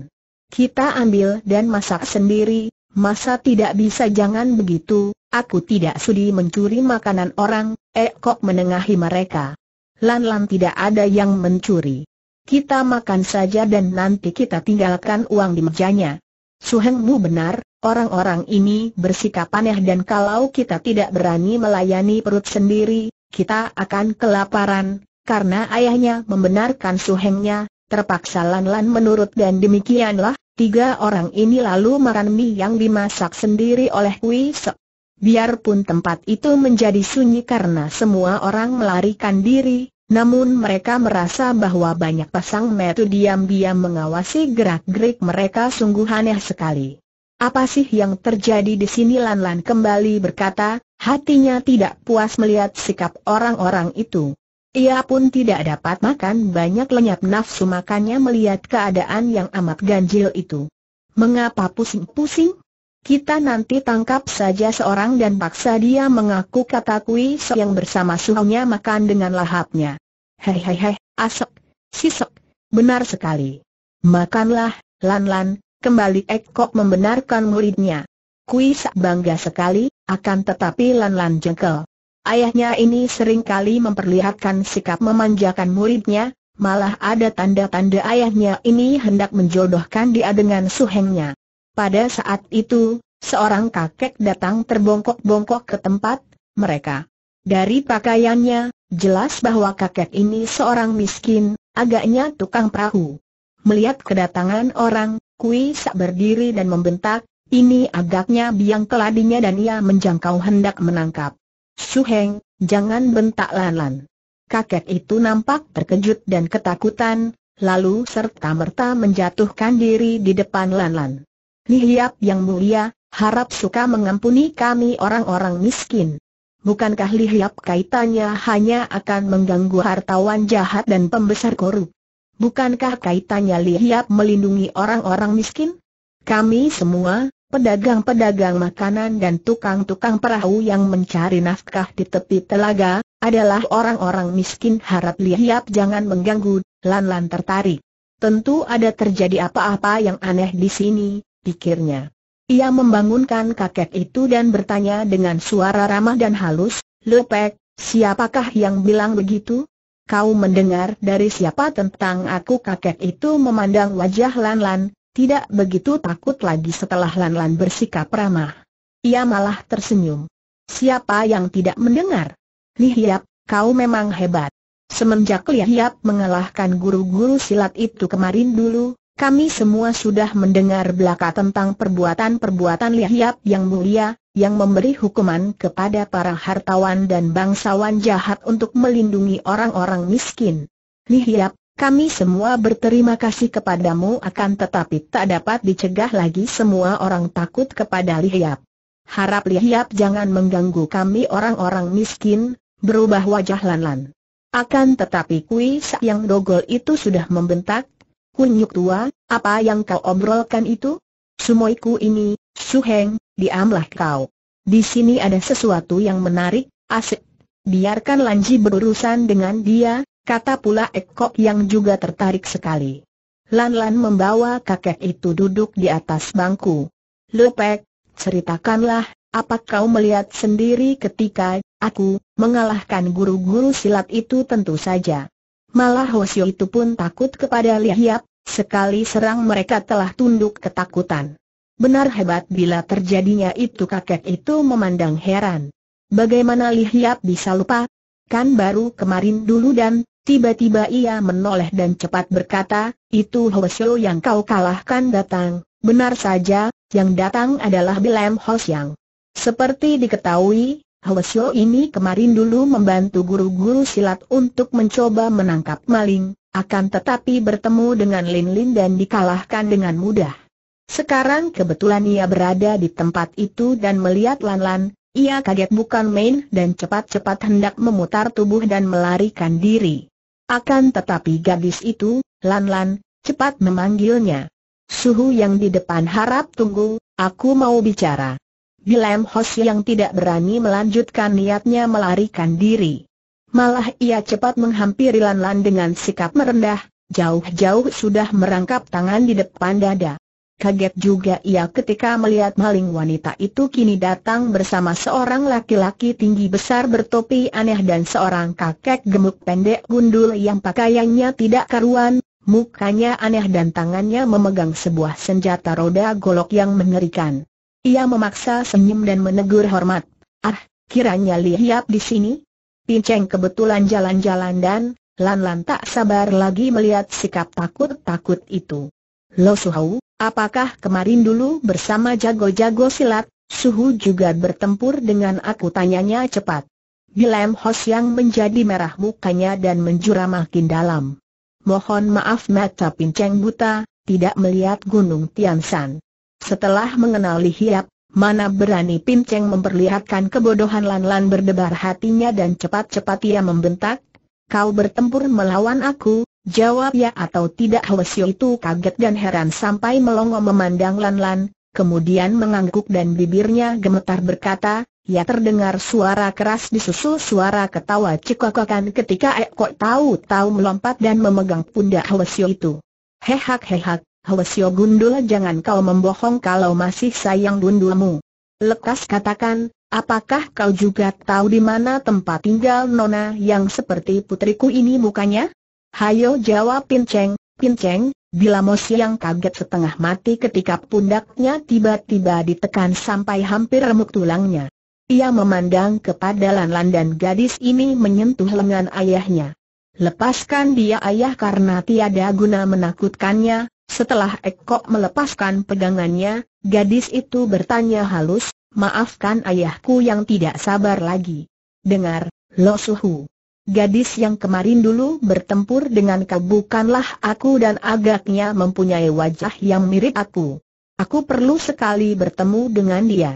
Kita ambil dan masak sendiri, masa tidak bisa jangan begitu, Aku tidak sudi mencuri makanan orang, Ekok eh, menengahi mereka. Lan-lan tidak ada yang mencuri. Kita makan saja dan nanti kita tinggalkan uang di mejanya. Suhengmu benar, orang-orang ini bersikap aneh dan kalau kita tidak berani melayani perut sendiri, kita akan kelaparan, karena ayahnya membenarkan Suhengnya, terpaksa Lan-Lan menurut dan demikianlah, tiga orang ini lalu makan mie yang dimasak sendiri oleh Kui Sek. Biarpun tempat itu menjadi sunyi karena semua orang melarikan diri, namun mereka merasa bahwa banyak pasang metu diam-diam mengawasi gerak-gerik mereka sungguh aneh sekali. Apa sih yang terjadi di sini Lan Lan kembali berkata, hatinya tidak puas melihat sikap orang-orang itu. Ia pun tidak dapat makan banyak lenyap nafsu makannya melihat keadaan yang amat ganjil itu. Mengapa pusing-pusing? Kita nanti tangkap saja seorang dan paksa dia mengaku kata Kui yang bersama suhunya makan dengan lahapnya. Hei hei hei, asok, sisok, benar sekali. Makanlah, lan-lan, kembali Ekok membenarkan muridnya. Kui bangga sekali, akan tetapi lan-lan jengkel. Ayahnya ini sering kali memperlihatkan sikap memanjakan muridnya, malah ada tanda-tanda ayahnya ini hendak menjodohkan dia dengan suhengnya. Pada saat itu, seorang kakek datang terbongkok-bongkok ke tempat mereka. Dari pakaiannya, jelas bahwa kakek ini seorang miskin, agaknya tukang perahu. Melihat kedatangan orang, Kui Sak berdiri dan membentak, ini agaknya biang keladinya dan ia menjangkau hendak menangkap. Suheng, jangan bentak Lanlan. Kakek itu nampak terkejut dan ketakutan, lalu serta-merta menjatuhkan diri di depan Lanlan. Lihat yang mulia, harap suka mengampuni kami orang-orang miskin. Bukankah lihat kaitannya hanya akan mengganggu hartawan jahat dan pembesar korup? Bukankah kaitannya lihat melindungi orang-orang miskin? Kami semua, pedagang-pedagang makanan dan tukang-tukang perahu yang mencari nafkah di tepi telaga, adalah orang-orang miskin harap lihat jangan mengganggu, lan-lan tertarik. Tentu ada terjadi apa-apa yang aneh di sini, pikirnya. Ia membangunkan kakek itu dan bertanya dengan suara ramah dan halus, Lepek, siapakah yang bilang begitu? Kau mendengar dari siapa tentang aku kakek itu memandang wajah Lan Lan, tidak begitu takut lagi setelah Lan Lan bersikap ramah. Ia malah tersenyum. Siapa yang tidak mendengar? Lihiap, kau memang hebat. Semenjak Lihiap mengalahkan guru-guru silat itu kemarin dulu, kami semua sudah mendengar belaka tentang perbuatan-perbuatan lihiap yang mulia, yang memberi hukuman kepada para hartawan dan bangsawan jahat untuk melindungi orang-orang miskin. Lihiap, kami semua berterima kasih kepadamu akan tetapi tak dapat dicegah lagi semua orang takut kepada lihiap. Harap lihiap jangan mengganggu kami orang-orang miskin, berubah wajah Lanlan. Akan tetapi Kui yang dogol itu sudah membentak, Kunyuk tua, apa yang kau obrolkan itu? Sumoiku ini, Heng, diamlah kau. Di sini ada sesuatu yang menarik, asik. Biarkan Lanji berurusan dengan dia, kata pula Ekok yang juga tertarik sekali. Lan-lan membawa kakek itu duduk di atas bangku. Lepek, ceritakanlah, apa kau melihat sendiri ketika aku mengalahkan guru-guru silat itu tentu saja. Malah Hoshio itu pun takut kepada Lihiap, sekali serang mereka telah tunduk ketakutan. Benar hebat bila terjadinya itu kakek itu memandang heran. Bagaimana Lihiap bisa lupa? Kan baru kemarin dulu dan tiba-tiba ia menoleh dan cepat berkata, itu Hoshio yang kau kalahkan datang. Benar saja, yang datang adalah Bilem Hos Seperti diketahui, Hwesyo ini kemarin dulu membantu guru-guru silat untuk mencoba menangkap maling, akan tetapi bertemu dengan Lin Lin dan dikalahkan dengan mudah. Sekarang kebetulan ia berada di tempat itu dan melihat Lan Lan, ia kaget bukan main dan cepat-cepat hendak memutar tubuh dan melarikan diri. Akan tetapi gadis itu, Lan Lan, cepat memanggilnya. Suhu yang di depan harap tunggu, aku mau bicara. Gilem Hos yang tidak berani melanjutkan niatnya melarikan diri. Malah ia cepat menghampiri Lan Lan dengan sikap merendah, jauh-jauh sudah merangkap tangan di depan dada. Kaget juga ia ketika melihat maling wanita itu kini datang bersama seorang laki-laki tinggi besar bertopi aneh dan seorang kakek gemuk pendek gundul yang pakaiannya tidak karuan, mukanya aneh dan tangannya memegang sebuah senjata roda golok yang mengerikan. Ia memaksa senyum dan menegur hormat. Ah, kiranya Li di sini? Pinceng kebetulan jalan-jalan dan Lan-Lan tak sabar lagi melihat sikap takut-takut itu. Lo Suhu, apakah kemarin dulu bersama jago-jago silat, Suhu juga bertempur dengan aku tanyanya cepat. Bilem Hos yang menjadi merah mukanya dan menjura makin dalam. Mohon maaf mata pinceng buta, tidak melihat gunung Tian Tiansan. Setelah mengenali Hiap, mana berani Pinceng memperlihatkan kebodohan Lan-Lan berdebar hatinya dan cepat-cepat ia membentak, Kau bertempur melawan aku, jawab ya atau tidak Hwasyo itu kaget dan heran sampai melongo memandang Lan-Lan, kemudian mengangguk dan bibirnya gemetar berkata, Ya terdengar suara keras disusul suara ketawa cekakan ketika Eko tahu-tahu melompat dan memegang pundak Hwasyo itu. Hehak hehak, Helesio Gundul jangan kau membohong kalau masih sayang gundulmu. Lekas katakan, apakah kau juga tahu di mana tempat tinggal Nona yang seperti putriku ini mukanya? Hayo jawab Pinceng, Pinceng, Bila Mosi yang kaget setengah mati ketika pundaknya tiba-tiba ditekan sampai hampir remuk tulangnya. Ia memandang kepada Lanlan dan gadis ini menyentuh lengan ayahnya. Lepaskan dia ayah karena tiada guna menakutkannya, setelah Eko melepaskan pegangannya, gadis itu bertanya halus, maafkan ayahku yang tidak sabar lagi. Dengar, Lo Suhu. Gadis yang kemarin dulu bertempur dengan kau bukanlah aku dan agaknya mempunyai wajah yang mirip aku. Aku perlu sekali bertemu dengan dia.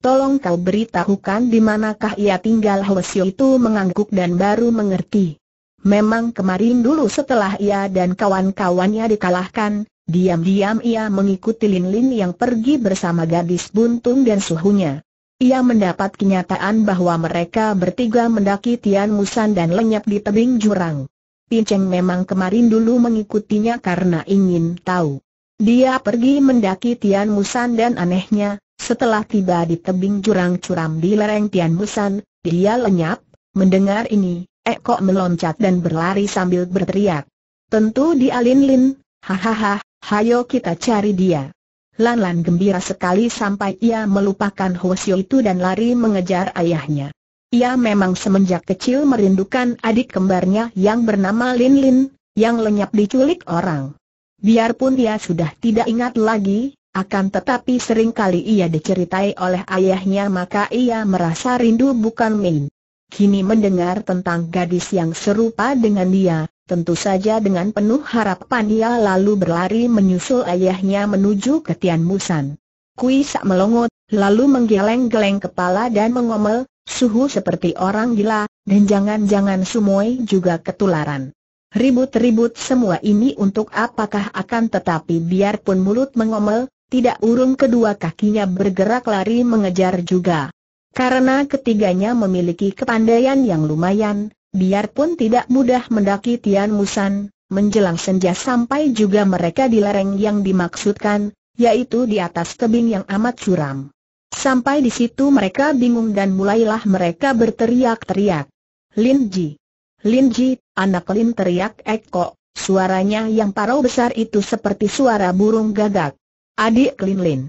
Tolong kau beritahukan di manakah ia tinggal Hwasyo itu mengangguk dan baru mengerti. Memang kemarin dulu setelah ia dan kawan-kawannya dikalahkan, Diam-diam ia mengikuti Lin-Lin yang pergi bersama gadis buntung dan suhunya. Ia mendapat kenyataan bahwa mereka bertiga mendaki Tian Musan dan lenyap di tebing jurang. Pinceng memang kemarin dulu mengikutinya karena ingin tahu. Dia pergi mendaki Tian Musan dan anehnya, setelah tiba di tebing jurang curam di lereng Tian Musan, dia lenyap, mendengar ini, Eko meloncat dan berlari sambil berteriak. Tentu di Alin Lin, Hahaha, hayo kita cari dia. Lan Lan gembira sekali sampai ia melupakan Hwasyo itu dan lari mengejar ayahnya. Ia memang semenjak kecil merindukan adik kembarnya yang bernama Lin Lin, yang lenyap diculik orang. Biarpun ia sudah tidak ingat lagi, akan tetapi sering kali ia diceritai oleh ayahnya maka ia merasa rindu bukan main. Kini mendengar tentang gadis yang serupa dengan dia, Tentu saja dengan penuh harapan ia lalu berlari menyusul ayahnya menuju ke Tian Musan. Kui Sak melongot, lalu menggeleng-geleng kepala dan mengomel, suhu seperti orang gila, dan jangan-jangan Sumoi juga ketularan. Ribut-ribut semua ini untuk apakah akan tetapi biarpun mulut mengomel, tidak urung kedua kakinya bergerak lari mengejar juga. Karena ketiganya memiliki kepandaian yang lumayan, Biarpun tidak mudah mendaki Tian Musan, menjelang senja sampai juga mereka di lereng yang dimaksudkan, yaitu di atas tebing yang amat curam. Sampai di situ mereka bingung dan mulailah mereka berteriak-teriak. Lin Ji. Lin Ji, anak Lin teriak Eko, suaranya yang parau besar itu seperti suara burung gagak. Adik Lin Lin.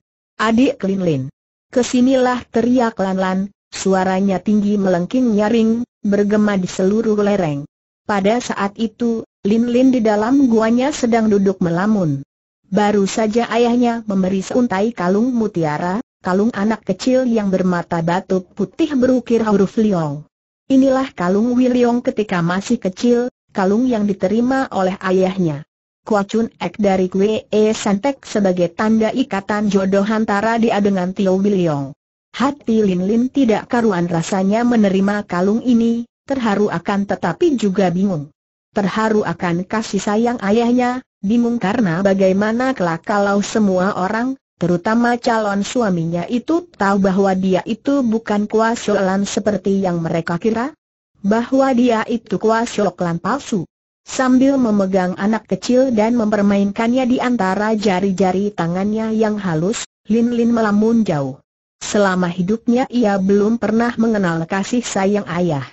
Adik Lin Lin. Kesinilah teriak Lan Lan, Suaranya tinggi melengking nyaring, bergema di seluruh lereng. Pada saat itu, Lin Lin di dalam guanya sedang duduk melamun. Baru saja ayahnya memberi seuntai kalung mutiara, kalung anak kecil yang bermata batu putih berukir huruf Liong. Inilah kalung Wiliong ketika masih kecil, kalung yang diterima oleh ayahnya. Kuacun Ek dari Kwee E Santek sebagai tanda ikatan jodoh antara dia dengan Tio Wiliong. Hati Lin Lin tidak karuan rasanya menerima kalung ini, terharu akan tetapi juga bingung. Terharu akan kasih sayang ayahnya, bingung karena bagaimana kelak kalau semua orang, terutama calon suaminya itu tahu bahwa dia itu bukan kuasolan seperti yang mereka kira, bahwa dia itu kuasolan palsu. Sambil memegang anak kecil dan mempermainkannya di antara jari-jari tangannya yang halus, Lin Lin melamun jauh. Selama hidupnya ia belum pernah mengenal kasih sayang ayah.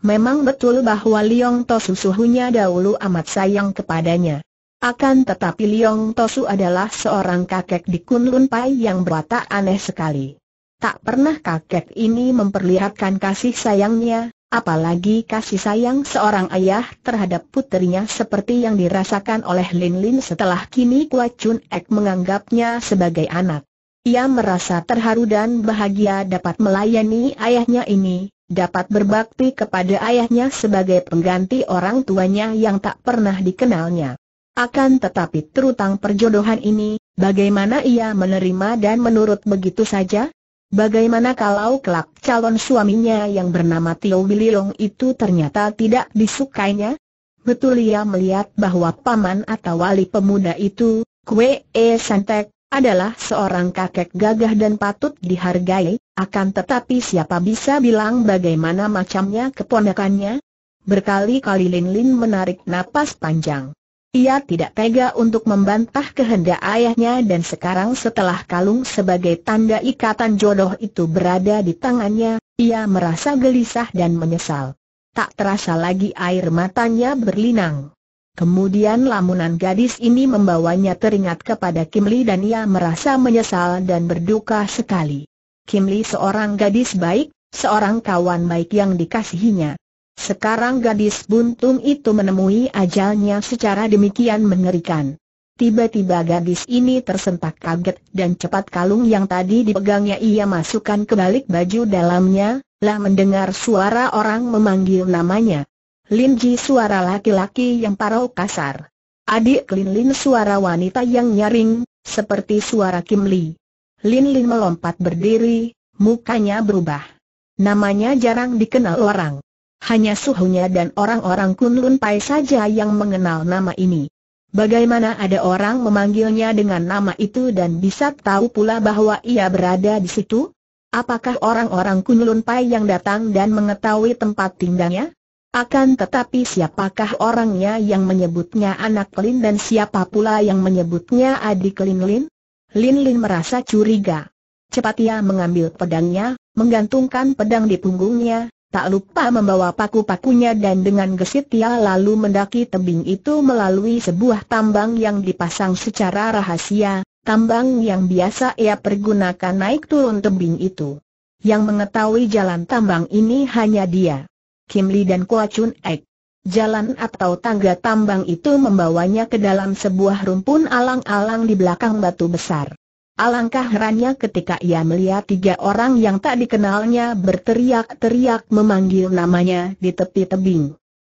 Memang betul bahwa Liong Tosu suhunya dahulu amat sayang kepadanya. Akan tetapi Liong Tosu adalah seorang kakek di Kunlun Pai yang berwatak aneh sekali. Tak pernah kakek ini memperlihatkan kasih sayangnya, apalagi kasih sayang seorang ayah terhadap putrinya seperti yang dirasakan oleh Lin Lin setelah kini Kua Chun Ek menganggapnya sebagai anak. Ia merasa terharu dan bahagia dapat melayani ayahnya ini, dapat berbakti kepada ayahnya sebagai pengganti orang tuanya yang tak pernah dikenalnya. Akan tetapi terutang perjodohan ini, bagaimana ia menerima dan menurut begitu saja? Bagaimana kalau kelak calon suaminya yang bernama Tio Bililong itu ternyata tidak disukainya? Betul ia melihat bahwa paman atau wali pemuda itu, Kwe E Santek, adalah seorang kakek gagah dan patut dihargai, akan tetapi siapa bisa bilang bagaimana macamnya keponakannya? Berkali-kali Lin Lin menarik napas panjang. Ia tidak tega untuk membantah kehendak ayahnya dan sekarang setelah kalung sebagai tanda ikatan jodoh itu berada di tangannya, ia merasa gelisah dan menyesal. Tak terasa lagi air matanya berlinang. Kemudian lamunan gadis ini membawanya teringat kepada Kim Lee dan ia merasa menyesal dan berduka sekali. Kim Lee seorang gadis baik, seorang kawan baik yang dikasihinya. Sekarang gadis buntung itu menemui ajalnya secara demikian mengerikan. Tiba-tiba gadis ini tersentak kaget dan cepat kalung yang tadi dipegangnya ia masukkan ke balik baju dalamnya, lah mendengar suara orang memanggil namanya. Lin Ji suara laki-laki yang parau kasar. Adik Lin Lin suara wanita yang nyaring, seperti suara Kim Li. Lin Lin melompat berdiri, mukanya berubah. Namanya jarang dikenal orang. Hanya suhunya dan orang-orang Kunlun Pai saja yang mengenal nama ini. Bagaimana ada orang memanggilnya dengan nama itu dan bisa tahu pula bahwa ia berada di situ? Apakah orang-orang Kunlun Pai yang datang dan mengetahui tempat tinggalnya? Akan tetapi siapakah orangnya yang menyebutnya anak Lin dan siapa pula yang menyebutnya adik Lin Lin? Lin Lin merasa curiga. Cepat ia mengambil pedangnya, menggantungkan pedang di punggungnya, tak lupa membawa paku-pakunya dan dengan gesit ia lalu mendaki tebing itu melalui sebuah tambang yang dipasang secara rahasia, tambang yang biasa ia pergunakan naik turun tebing itu. Yang mengetahui jalan tambang ini hanya dia. Kim Lee dan Kua Chun Ek. Jalan atau tangga tambang itu membawanya ke dalam sebuah rumpun alang-alang di belakang batu besar. Alangkah herannya ketika ia melihat tiga orang yang tak dikenalnya berteriak-teriak memanggil namanya di tepi tebing.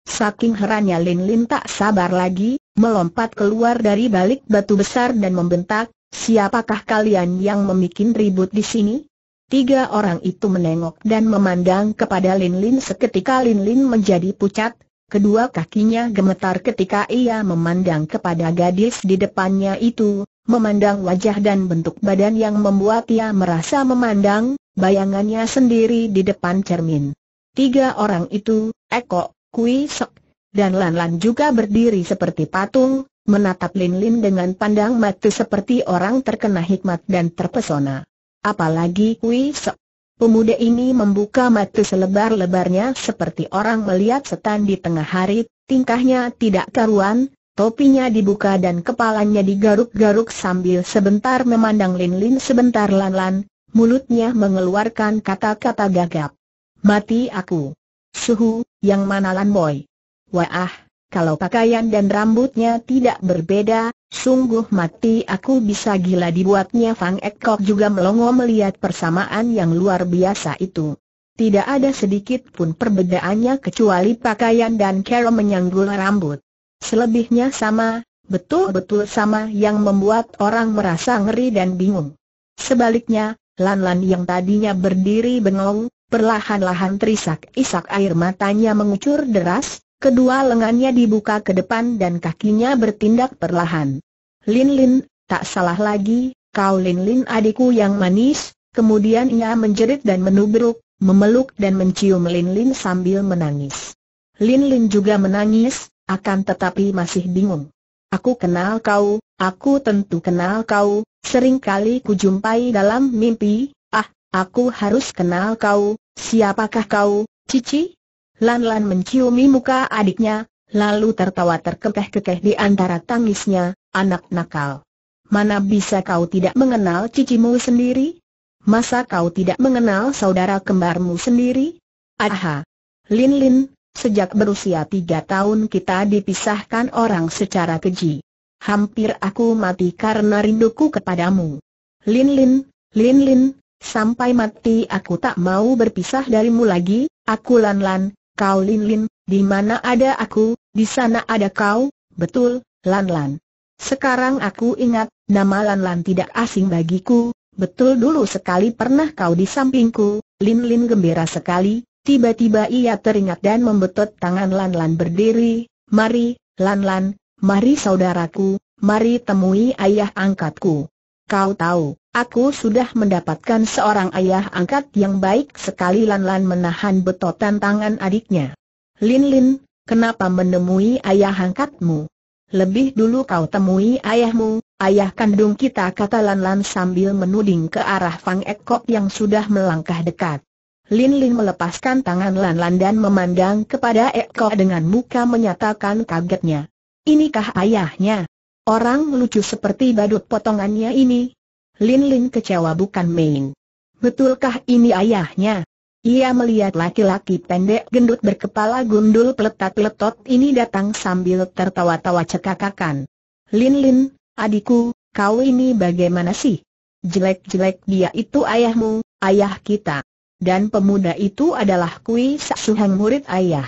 Saking herannya Lin Lin tak sabar lagi, melompat keluar dari balik batu besar dan membentak, siapakah kalian yang memikin ribut di sini? Tiga orang itu menengok dan memandang kepada Lin Lin seketika Lin Lin menjadi pucat, kedua kakinya gemetar ketika ia memandang kepada gadis di depannya itu, memandang wajah dan bentuk badan yang membuat ia merasa memandang, bayangannya sendiri di depan cermin. Tiga orang itu, Eko, Kui Sok, dan Lan Lan juga berdiri seperti patung, menatap Lin Lin dengan pandang mati seperti orang terkena hikmat dan terpesona. Apalagi Kui se. Pemuda ini membuka mata selebar-lebarnya seperti orang melihat setan di tengah hari, tingkahnya tidak karuan, topinya dibuka dan kepalanya digaruk-garuk sambil sebentar memandang Lin-Lin sebentar lan mulutnya mengeluarkan kata-kata gagap. Mati aku. Suhu, yang mana Lan Boy? Wah, kalau pakaian dan rambutnya tidak berbeda, sungguh mati aku bisa gila dibuatnya Fang Ekok juga melongo melihat persamaan yang luar biasa itu. Tidak ada sedikit pun perbedaannya kecuali pakaian dan cara menyanggul rambut. Selebihnya sama, betul-betul sama yang membuat orang merasa ngeri dan bingung. Sebaliknya, Lan-Lan yang tadinya berdiri bengong, perlahan-lahan terisak-isak air matanya mengucur deras, Kedua lengannya dibuka ke depan dan kakinya bertindak perlahan. Lin Lin, tak salah lagi, kau Lin Lin adikku yang manis, kemudian ia menjerit dan menubruk, memeluk dan mencium Lin Lin sambil menangis. Lin Lin juga menangis, akan tetapi masih bingung. Aku kenal kau, aku tentu kenal kau, seringkali kujumpai dalam mimpi, ah, aku harus kenal kau, siapakah kau, Cici? Lan-lan menciumi muka adiknya, lalu tertawa terkekeh-kekeh di antara tangisnya, anak nakal. Mana bisa kau tidak mengenal cicimu sendiri? Masa kau tidak mengenal saudara kembarmu sendiri? Aha! Lin-Lin, sejak berusia tiga tahun kita dipisahkan orang secara keji. Hampir aku mati karena rinduku kepadamu. Lin-Lin, Lin-Lin, sampai mati aku tak mau berpisah darimu lagi, aku Lan-Lan, kau Lin Lin, di mana ada aku, di sana ada kau, betul, Lan Lan. Sekarang aku ingat, nama Lan Lan tidak asing bagiku, betul dulu sekali pernah kau di sampingku, Lin Lin gembira sekali, tiba-tiba ia teringat dan membetot tangan Lan Lan berdiri, mari, Lan Lan, mari saudaraku, mari temui ayah angkatku. Kau tahu, aku sudah mendapatkan seorang ayah angkat yang baik sekali Lan-Lan menahan betotan tangan adiknya. Lin-Lin, kenapa menemui ayah angkatmu? Lebih dulu kau temui ayahmu, ayah kandung kita kata Lan-Lan sambil menuding ke arah Fang Ekok yang sudah melangkah dekat. Lin-Lin melepaskan tangan Lan-Lan dan memandang kepada Ekok dengan muka menyatakan kagetnya. Inikah ayahnya? Orang lucu seperti badut potongannya ini. Lin Lin kecewa bukan main. Betulkah ini ayahnya? Ia melihat laki-laki pendek gendut berkepala gundul peletat-peletot ini datang sambil tertawa-tawa cekakakan. Lin Lin, adikku, kau ini bagaimana sih? Jelek-jelek dia itu ayahmu, ayah kita. Dan pemuda itu adalah Kui Saksuhang murid ayah.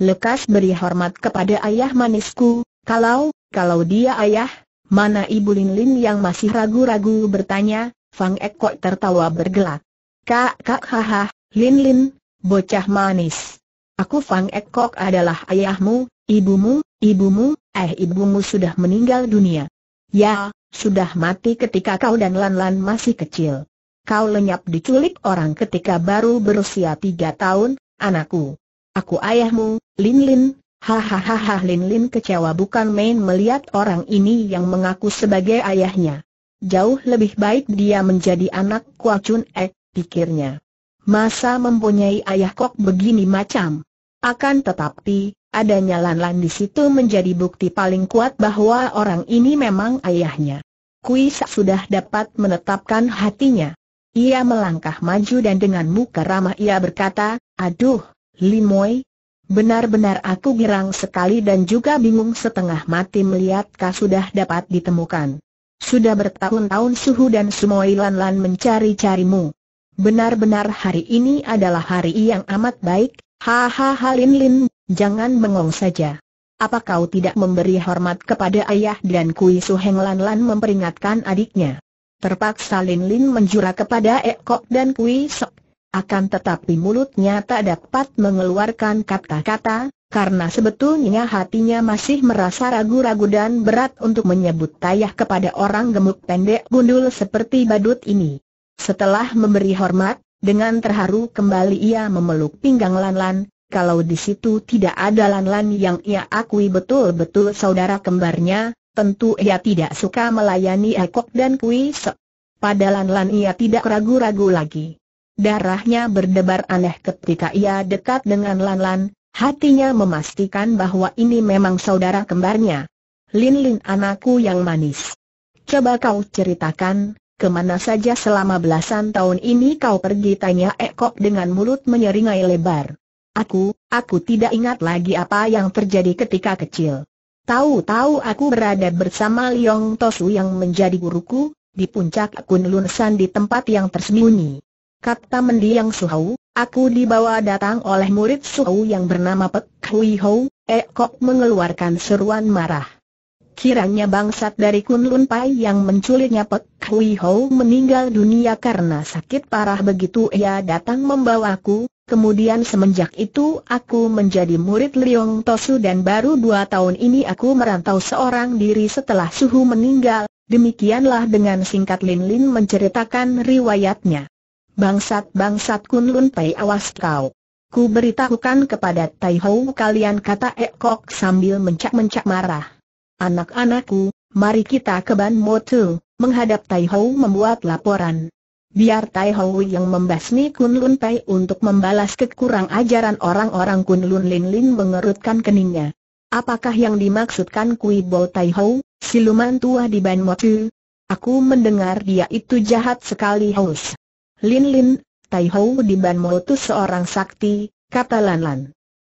Lekas beri hormat kepada ayah manisku, kalau kalau dia ayah, mana Ibu Lin Lin yang masih ragu-ragu bertanya, Fang Eko tertawa bergelak. Kak, kak, haha, Lin Lin, bocah manis. Aku Fang Eko adalah ayahmu, ibumu, ibumu, eh ibumu sudah meninggal dunia. Ya, sudah mati ketika kau dan Lan Lan masih kecil. Kau lenyap diculik orang ketika baru berusia tiga tahun, anakku. Aku ayahmu, Lin Lin, Hahaha Lin Lin kecewa bukan main melihat orang ini yang mengaku sebagai ayahnya. Jauh lebih baik dia menjadi anak Kua Chun Ek, pikirnya. Masa mempunyai ayah kok begini macam? Akan tetapi, adanya Lan-Lan di situ menjadi bukti paling kuat bahwa orang ini memang ayahnya. Kui Sa sudah dapat menetapkan hatinya. Ia melangkah maju dan dengan muka ramah ia berkata, Aduh, Moi, Benar-benar aku girang sekali dan juga bingung setengah mati melihat kau sudah dapat ditemukan. Sudah bertahun-tahun Suhu dan semua Lan-Lan mencari-carimu. Benar-benar hari ini adalah hari yang amat baik, hahaha Lin-Lin, jangan bengong saja. Apa kau tidak memberi hormat kepada ayah dan Kui Suheng Lan-Lan memperingatkan adiknya? Terpaksa Lin-Lin menjura kepada Ekok dan Kui Sok akan tetapi mulutnya tak dapat mengeluarkan kata-kata, karena sebetulnya hatinya masih merasa ragu-ragu dan berat untuk menyebut tayah kepada orang gemuk pendek gundul seperti badut ini. Setelah memberi hormat, dengan terharu kembali ia memeluk pinggang Lanlan, kalau di situ tidak ada Lanlan yang ia akui betul-betul saudara kembarnya, tentu ia tidak suka melayani Ekok dan Kuisek. Pada Lanlan ia tidak ragu-ragu lagi. Darahnya berdebar aneh ketika ia dekat dengan Lan Lan, hatinya memastikan bahwa ini memang saudara kembarnya. Lin Lin anakku yang manis. Coba kau ceritakan, kemana saja selama belasan tahun ini kau pergi tanya Ekok dengan mulut menyeringai lebar. Aku, aku tidak ingat lagi apa yang terjadi ketika kecil. Tahu-tahu aku berada bersama Liong Tosu yang menjadi guruku, di puncak Kunlun San di tempat yang tersembunyi kata mendiang Suhau, aku dibawa datang oleh murid Suhau yang bernama Pek Hui Hou, Ekok mengeluarkan seruan marah. Kiranya bangsat dari Kunlun Pai yang menculiknya Pek Hui Hou meninggal dunia karena sakit parah begitu ia datang membawaku, kemudian semenjak itu aku menjadi murid Liong Tosu dan baru dua tahun ini aku merantau seorang diri setelah Suhu meninggal, demikianlah dengan singkat Lin Lin menceritakan riwayatnya. Bangsat-bangsat Kunlun Pei awas kau. Ku beritahukan kepada Tai Hou kalian kata Ekok sambil mencak-mencak marah. Anak-anakku, mari kita ke Ban Tu, menghadap Tai Hou membuat laporan. Biar Tai Hou yang membasmi Kunlun Pai untuk membalas kekurang ajaran orang-orang Kunlun Lin Lin mengerutkan keningnya. Apakah yang dimaksudkan Kui Bo Tai Hou, siluman tua di Ban Tu, Aku mendengar dia itu jahat sekali Haus. Lin Lin, Tai Ho di Ban Mo seorang sakti, kata Lan Lan.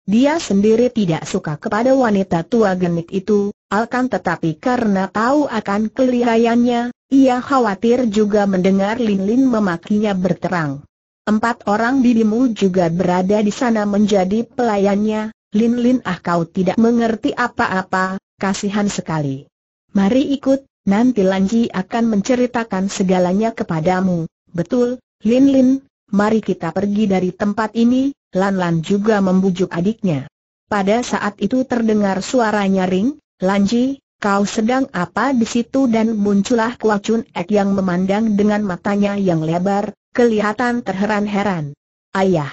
Dia sendiri tidak suka kepada wanita tua genit itu, alkan tetapi karena tahu akan kelihayannya, ia khawatir juga mendengar Lin Lin memakinya berterang. Empat orang bibimu juga berada di sana menjadi pelayannya, Lin Lin ah kau tidak mengerti apa-apa, kasihan sekali. Mari ikut, nanti Lanji akan menceritakan segalanya kepadamu, betul, Lin Lin, mari kita pergi dari tempat ini, Lan Lan juga membujuk adiknya. Pada saat itu terdengar suara nyaring, Lanji, kau sedang apa di situ dan muncullah Kua Chun Ek yang memandang dengan matanya yang lebar, kelihatan terheran-heran. Ayah,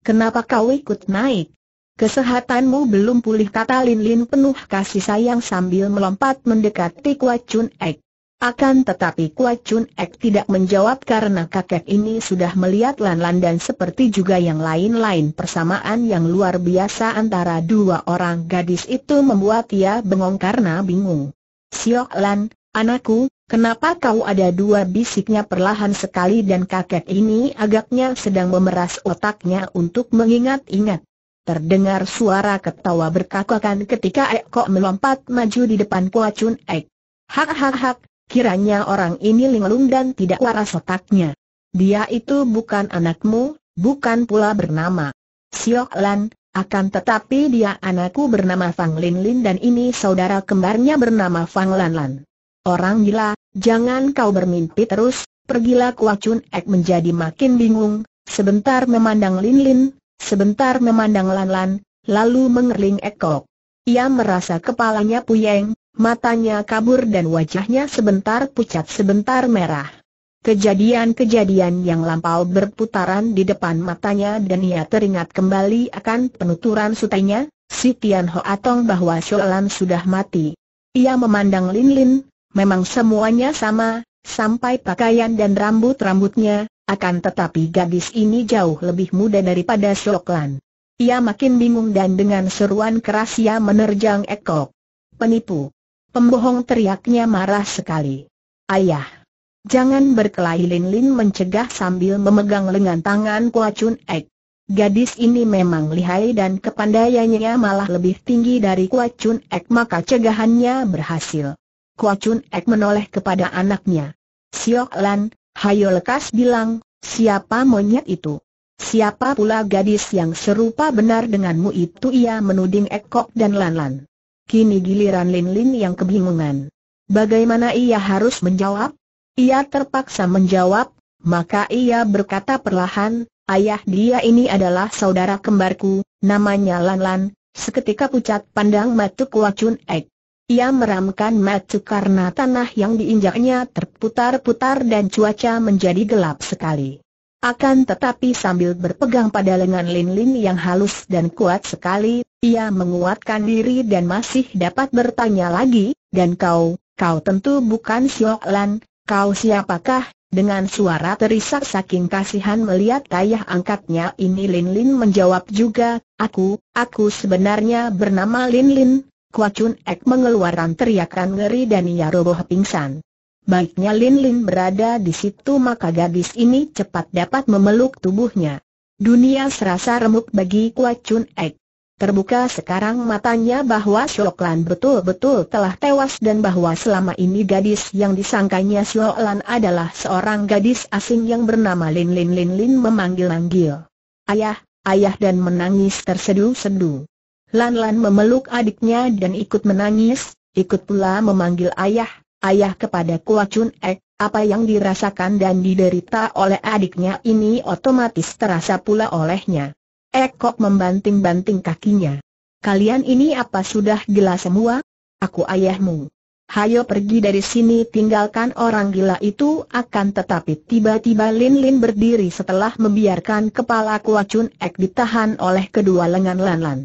kenapa kau ikut naik? Kesehatanmu belum pulih kata Lin Lin penuh kasih sayang sambil melompat mendekati Kua Chun Ek. Akan tetapi Kuat Chun Ek tidak menjawab karena kakek ini sudah melihat Lan Lan dan seperti juga yang lain-lain persamaan yang luar biasa antara dua orang gadis itu membuat ia bengong karena bingung. Siok Lan, anakku, kenapa kau ada dua bisiknya perlahan sekali dan kakek ini agaknya sedang memeras otaknya untuk mengingat-ingat. Terdengar suara ketawa berkakakan ketika Kok melompat maju di depan Kuat Chun Ek. Hak hak hak, Kiranya orang ini linglung dan tidak waras otaknya. Dia itu bukan anakmu, bukan pula bernama Siok Lan, akan tetapi dia anakku bernama Fang Lin Lin dan ini saudara kembarnya bernama Fang Lan Lan. Orang gila, jangan kau bermimpi terus, pergilah Kuacun Ek menjadi makin bingung, sebentar memandang Lin Lin, sebentar memandang Lan Lan, lalu mengerling ekok. Ia merasa kepalanya puyeng, matanya kabur dan wajahnya sebentar pucat sebentar merah. Kejadian-kejadian yang lampau berputaran di depan matanya dan ia teringat kembali akan penuturan sutainya, si Tian Ho Atong bahwa Sholan sudah mati. Ia memandang Lin Lin, memang semuanya sama, sampai pakaian dan rambut-rambutnya, akan tetapi gadis ini jauh lebih muda daripada Sholan. Ia makin bingung dan dengan seruan keras ia menerjang Ekok. Penipu. Pembohong teriaknya marah sekali. Ayah! Jangan berkelahi Lin Lin mencegah sambil memegang lengan tangan Kua Chun Ek. Gadis ini memang lihai dan kepandaiannya malah lebih tinggi dari Kua Chun Ek maka cegahannya berhasil. Kua Chun Ek menoleh kepada anaknya. Siok Lan, hayo lekas bilang, siapa monyet itu? Siapa pula gadis yang serupa benar denganmu itu ia menuding Ekok dan Lan Lan. Kini giliran Lin Lin yang kebingungan. Bagaimana ia harus menjawab? Ia terpaksa menjawab, maka ia berkata perlahan, ayah dia ini adalah saudara kembarku, namanya Lan Lan, seketika pucat pandang Matuk Wacun Ek. Ia meramkan mata karena tanah yang diinjaknya terputar-putar dan cuaca menjadi gelap sekali. Akan tetapi sambil berpegang pada lengan Lin Lin yang halus dan kuat sekali, ia menguatkan diri dan masih dapat bertanya lagi, dan kau, kau tentu bukan Siok Lan, kau siapakah? Dengan suara terisak saking kasihan melihat ayah angkatnya ini Lin Lin menjawab juga, aku, aku sebenarnya bernama Lin Lin. Kua Chun Ek mengeluarkan teriakan ngeri dan ia roboh pingsan. Baiknya Lin Lin berada di situ maka gadis ini cepat dapat memeluk tubuhnya. Dunia serasa remuk bagi Kua Chun Ek. Terbuka sekarang matanya bahwa Syoklan betul-betul telah tewas dan bahwa selama ini gadis yang disangkanya Lan adalah seorang gadis asing yang bernama Lin Lin Lin Lin memanggil-manggil. Ayah, ayah dan menangis tersedu-sedu. Lan Lan memeluk adiknya dan ikut menangis, ikut pula memanggil ayah, ayah kepada Kua Chun Ek, apa yang dirasakan dan diderita oleh adiknya ini otomatis terasa pula olehnya. Ekok membanting-banting kakinya. Kalian ini apa sudah gila semua? Aku ayahmu. Hayo pergi dari sini tinggalkan orang gila itu akan tetapi tiba-tiba Lin Lin berdiri setelah membiarkan kepala Kuacun Ek ditahan oleh kedua lengan Lan Lan.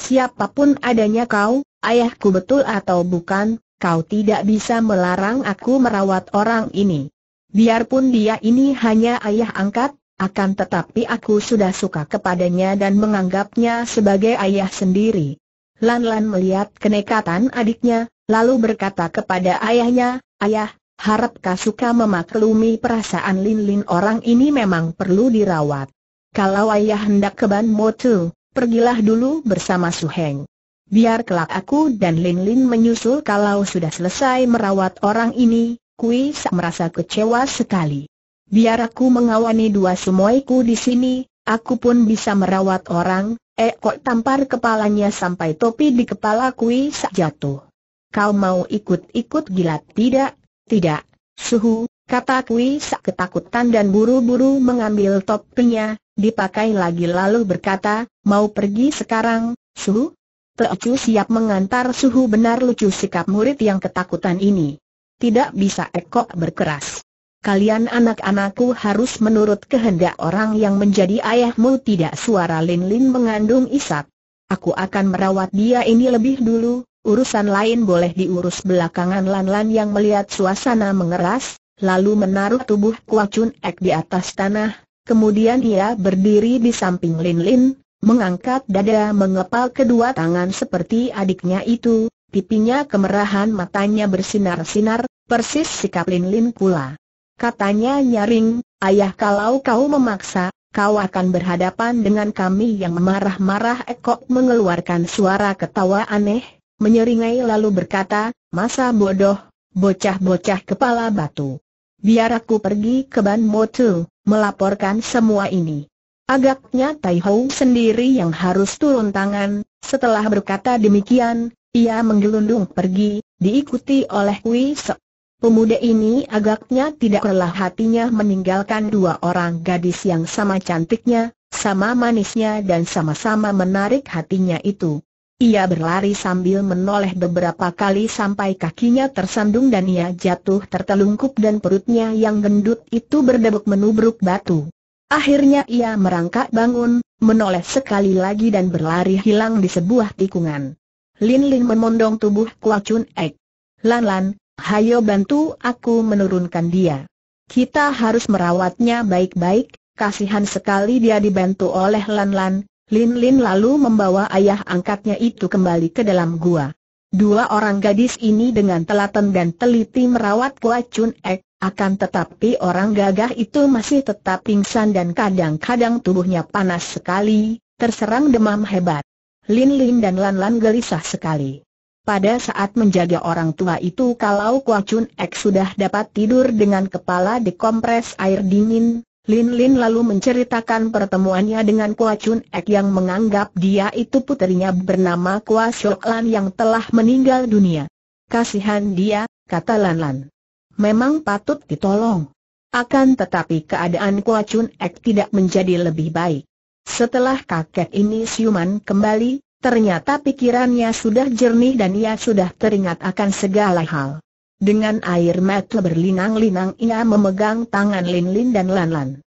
Siapapun adanya kau, ayahku betul atau bukan, kau tidak bisa melarang aku merawat orang ini. Biarpun dia ini hanya ayah angkat, akan tetapi aku sudah suka kepadanya dan menganggapnya sebagai ayah sendiri. Lan-Lan melihat kenekatan adiknya, lalu berkata kepada ayahnya, Ayah, harapkah suka memaklumi perasaan Lin-Lin orang ini memang perlu dirawat. Kalau ayah hendak ke Ban Motu, pergilah dulu bersama Su Heng. Biar kelak aku dan Lin-Lin menyusul kalau sudah selesai merawat orang ini, Kui merasa kecewa sekali. Biar aku mengawani dua sumoiku di sini, aku pun bisa merawat orang, Eh kok tampar kepalanya sampai topi di kepala kui sak jatuh. Kau mau ikut-ikut gila tidak? Tidak, suhu, kata kui sak ketakutan dan buru-buru mengambil topinya, dipakai lagi lalu berkata, mau pergi sekarang, suhu? Teocu siap mengantar suhu benar lucu sikap murid yang ketakutan ini. Tidak bisa ekok berkeras. Kalian anak-anakku harus menurut kehendak orang yang menjadi ayahmu tidak suara Lin Lin mengandung isak. Aku akan merawat dia ini lebih dulu, urusan lain boleh diurus belakangan Lan Lan yang melihat suasana mengeras, lalu menaruh tubuh Kuacun Ek di atas tanah, kemudian ia berdiri di samping Lin Lin, mengangkat dada mengepal kedua tangan seperti adiknya itu, pipinya kemerahan matanya bersinar-sinar, persis sikap Lin Lin pula. Katanya nyaring, ayah kalau kau memaksa, kau akan berhadapan dengan kami yang marah marah Ekok mengeluarkan suara ketawa aneh, menyeringai lalu berkata, masa bodoh, bocah-bocah kepala batu. Biar aku pergi ke Ban Motu, melaporkan semua ini. Agaknya Tai Hou sendiri yang harus turun tangan, setelah berkata demikian, ia menggelundung pergi, diikuti oleh Kui Sek. Pemuda ini agaknya tidak lelah hatinya meninggalkan dua orang gadis yang sama cantiknya, sama manisnya dan sama-sama menarik hatinya itu. Ia berlari sambil menoleh beberapa kali sampai kakinya tersandung dan ia jatuh tertelungkup dan perutnya yang gendut itu berdebuk menubruk batu. Akhirnya ia merangkak bangun, menoleh sekali lagi dan berlari hilang di sebuah tikungan. Lin Lin memondong tubuh Chun Ek. Lan Lan, hayo bantu aku menurunkan dia. Kita harus merawatnya baik-baik, kasihan sekali dia dibantu oleh Lan Lan, Lin Lin lalu membawa ayah angkatnya itu kembali ke dalam gua. Dua orang gadis ini dengan telaten dan teliti merawat Kua Chun Ek, akan tetapi orang gagah itu masih tetap pingsan dan kadang-kadang tubuhnya panas sekali, terserang demam hebat. Lin Lin dan Lan Lan gelisah sekali. Pada saat menjaga orang tua itu kalau Kwa Chun Ek sudah dapat tidur dengan kepala dikompres air dingin, Lin Lin lalu menceritakan pertemuannya dengan Kwa Chun Ek yang menganggap dia itu putrinya bernama Kwa Shok Lan yang telah meninggal dunia. Kasihan dia, kata Lan Lan. Memang patut ditolong. Akan tetapi keadaan Kwa Chun Ek tidak menjadi lebih baik. Setelah kakek ini siuman kembali, Ternyata pikirannya sudah jernih dan ia sudah teringat akan segala hal. Dengan air mata berlinang-linang ia memegang tangan Lin-Lin dan Lan-Lan.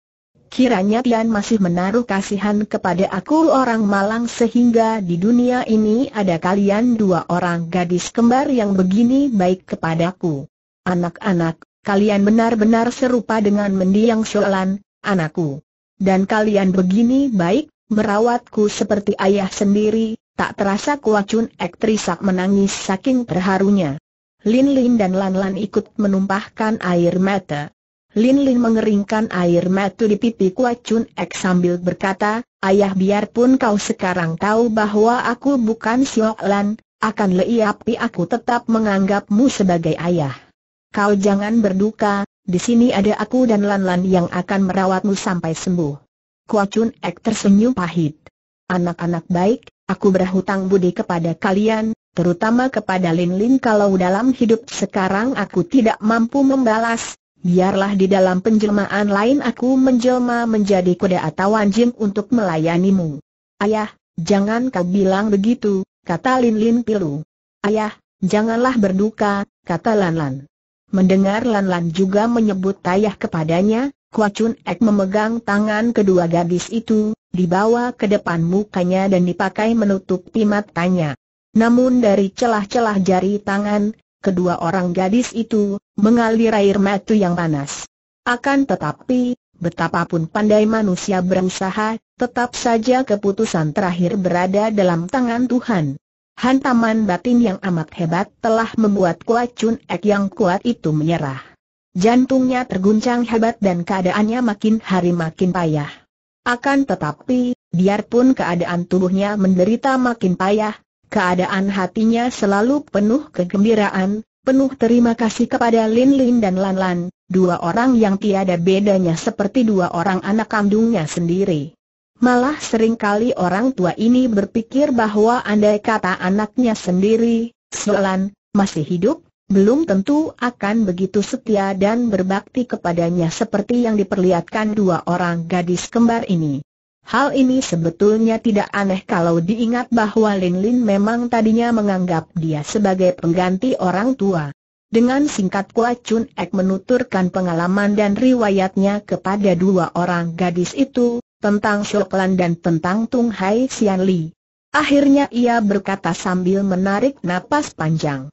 Kiranya Tian masih menaruh kasihan kepada aku orang malang sehingga di dunia ini ada kalian dua orang gadis kembar yang begini baik kepadaku. Anak-anak, kalian benar-benar serupa dengan mendiang Sholan, anakku. Dan kalian begini baik, merawatku seperti ayah sendiri, Tak terasa Kuacun Chun Ek terisak menangis saking terharunya. Lin Lin dan Lan Lan ikut menumpahkan air mata. Lin Lin mengeringkan air mata di pipi Kuacun Ek sambil berkata, Ayah biarpun kau sekarang tahu bahwa aku bukan Siok Lan, akan leiapi aku tetap menganggapmu sebagai ayah. Kau jangan berduka, di sini ada aku dan Lan Lan yang akan merawatmu sampai sembuh. Kuacun Ek tersenyum pahit. Anak-anak baik, Aku berhutang budi kepada kalian, terutama kepada Lin Lin kalau dalam hidup sekarang aku tidak mampu membalas, biarlah di dalam penjelmaan lain aku menjelma menjadi kuda atau anjing untuk melayanimu. Ayah, jangan kau bilang begitu, kata Lin Lin pilu. Ayah, janganlah berduka, kata Lan Lan. Mendengar Lan Lan juga menyebut ayah kepadanya, Kuacun Ek memegang tangan kedua gadis itu, dibawa ke depan mukanya dan dipakai menutupi matanya. Namun dari celah-celah jari tangan, kedua orang gadis itu, mengalir air mata yang panas. Akan tetapi, betapapun pandai manusia berusaha, tetap saja keputusan terakhir berada dalam tangan Tuhan. Hantaman batin yang amat hebat telah membuat kuacun Ek yang kuat itu menyerah. Jantungnya terguncang hebat dan keadaannya makin hari makin payah. Akan tetapi, biarpun keadaan tubuhnya menderita makin payah, keadaan hatinya selalu penuh kegembiraan, penuh terima kasih kepada Lin Lin dan Lan Lan, dua orang yang tiada bedanya seperti dua orang anak kandungnya sendiri. Malah seringkali orang tua ini berpikir bahwa andai kata anaknya sendiri, Solan, masih hidup, belum tentu akan begitu setia dan berbakti kepadanya seperti yang diperlihatkan dua orang gadis kembar ini. Hal ini sebetulnya tidak aneh kalau diingat bahwa Lin Lin memang tadinya menganggap dia sebagai pengganti orang tua. Dengan singkat Kua Chun Ek menuturkan pengalaman dan riwayatnya kepada dua orang gadis itu, tentang Lan dan tentang Tung Hai Sian Li. Akhirnya ia berkata sambil menarik napas panjang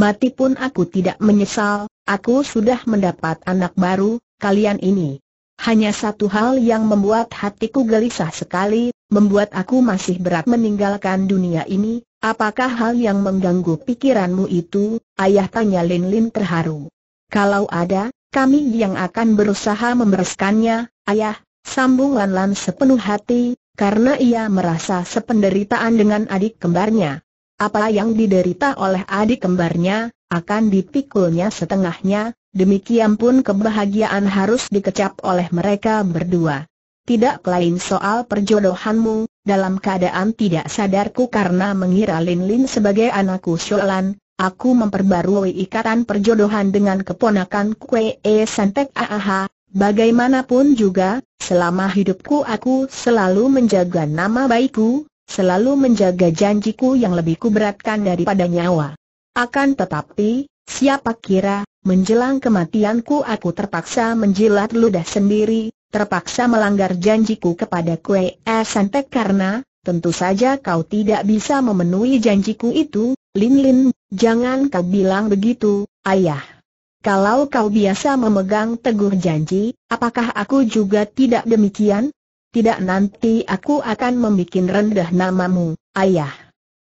mati pun aku tidak menyesal, aku sudah mendapat anak baru, kalian ini. Hanya satu hal yang membuat hatiku gelisah sekali, membuat aku masih berat meninggalkan dunia ini, apakah hal yang mengganggu pikiranmu itu, ayah tanya Lin Lin terharu. Kalau ada, kami yang akan berusaha membereskannya, ayah, sambung Lan Lan sepenuh hati, karena ia merasa sependeritaan dengan adik kembarnya. Apa yang diderita oleh adik kembarnya, akan dipikulnya setengahnya, demikian pun kebahagiaan harus dikecap oleh mereka berdua. Tidak lain soal perjodohanmu, dalam keadaan tidak sadarku karena mengira Lin Lin sebagai anakku Sholan, aku memperbarui ikatan perjodohan dengan keponakan Kue E Santek Aaha, bagaimanapun juga, selama hidupku aku selalu menjaga nama baikku, selalu menjaga janjiku yang lebih kuberatkan daripada nyawa. Akan tetapi, siapa kira, menjelang kematianku aku terpaksa menjilat ludah sendiri, terpaksa melanggar janjiku kepada Kue Santek karena, tentu saja kau tidak bisa memenuhi janjiku itu, Lin Lin, jangan kau bilang begitu, ayah. Kalau kau biasa memegang teguh janji, apakah aku juga tidak demikian? tidak nanti aku akan membuat rendah namamu, ayah.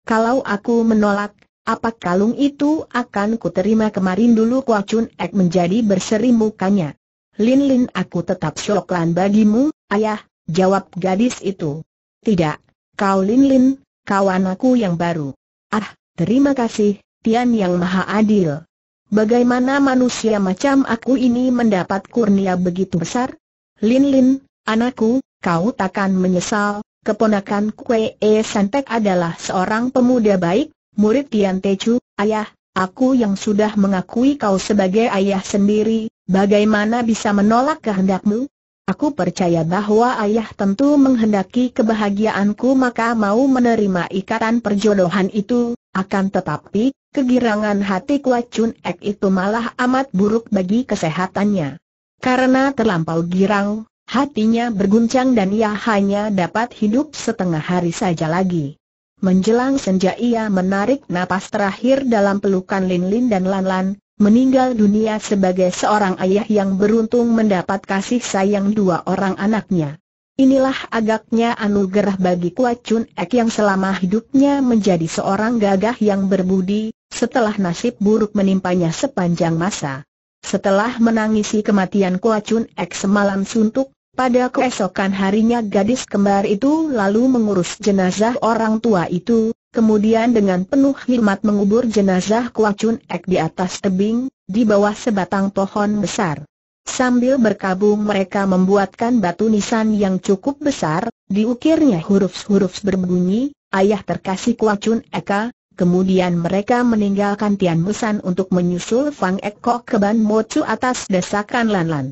Kalau aku menolak, apa kalung itu akan kuterima kemarin dulu Kwa Chun Ek menjadi berseri mukanya. Lin Lin aku tetap syoklan bagimu, ayah, jawab gadis itu. Tidak, kau Lin Lin, kawan aku yang baru. Ah, terima kasih, Tian Yang Maha Adil. Bagaimana manusia macam aku ini mendapat kurnia begitu besar? Lin Lin, anakku, kau takkan menyesal, keponakan Kue e Sanpek adalah seorang pemuda baik, murid Tian Techu, ayah, aku yang sudah mengakui kau sebagai ayah sendiri, bagaimana bisa menolak kehendakmu? Aku percaya bahwa ayah tentu menghendaki kebahagiaanku maka mau menerima ikatan perjodohan itu, akan tetapi, kegirangan hati Kua Chun Ek itu malah amat buruk bagi kesehatannya. Karena terlampau girang, Hatinya berguncang dan ia hanya dapat hidup setengah hari saja lagi. Menjelang senja ia menarik napas terakhir dalam pelukan Lin Lin dan Lan Lan, meninggal dunia sebagai seorang ayah yang beruntung mendapat kasih sayang dua orang anaknya. Inilah agaknya anugerah bagi Kua Chun Ek yang selama hidupnya menjadi seorang gagah yang berbudi, setelah nasib buruk menimpanya sepanjang masa. Setelah menangisi kematian Kuacun Ek semalam suntuk, pada keesokan harinya gadis kembar itu lalu mengurus jenazah orang tua itu, kemudian dengan penuh hikmat mengubur jenazah Kuacun Ek di atas tebing, di bawah sebatang pohon besar. Sambil berkabung mereka membuatkan batu nisan yang cukup besar, diukirnya huruf-huruf berbunyi, Ayah terkasih Kuacun Eka, Kemudian mereka meninggalkan Tian Musan untuk menyusul Fang Eko ke Ban Mocu atas desakan Lan Lan.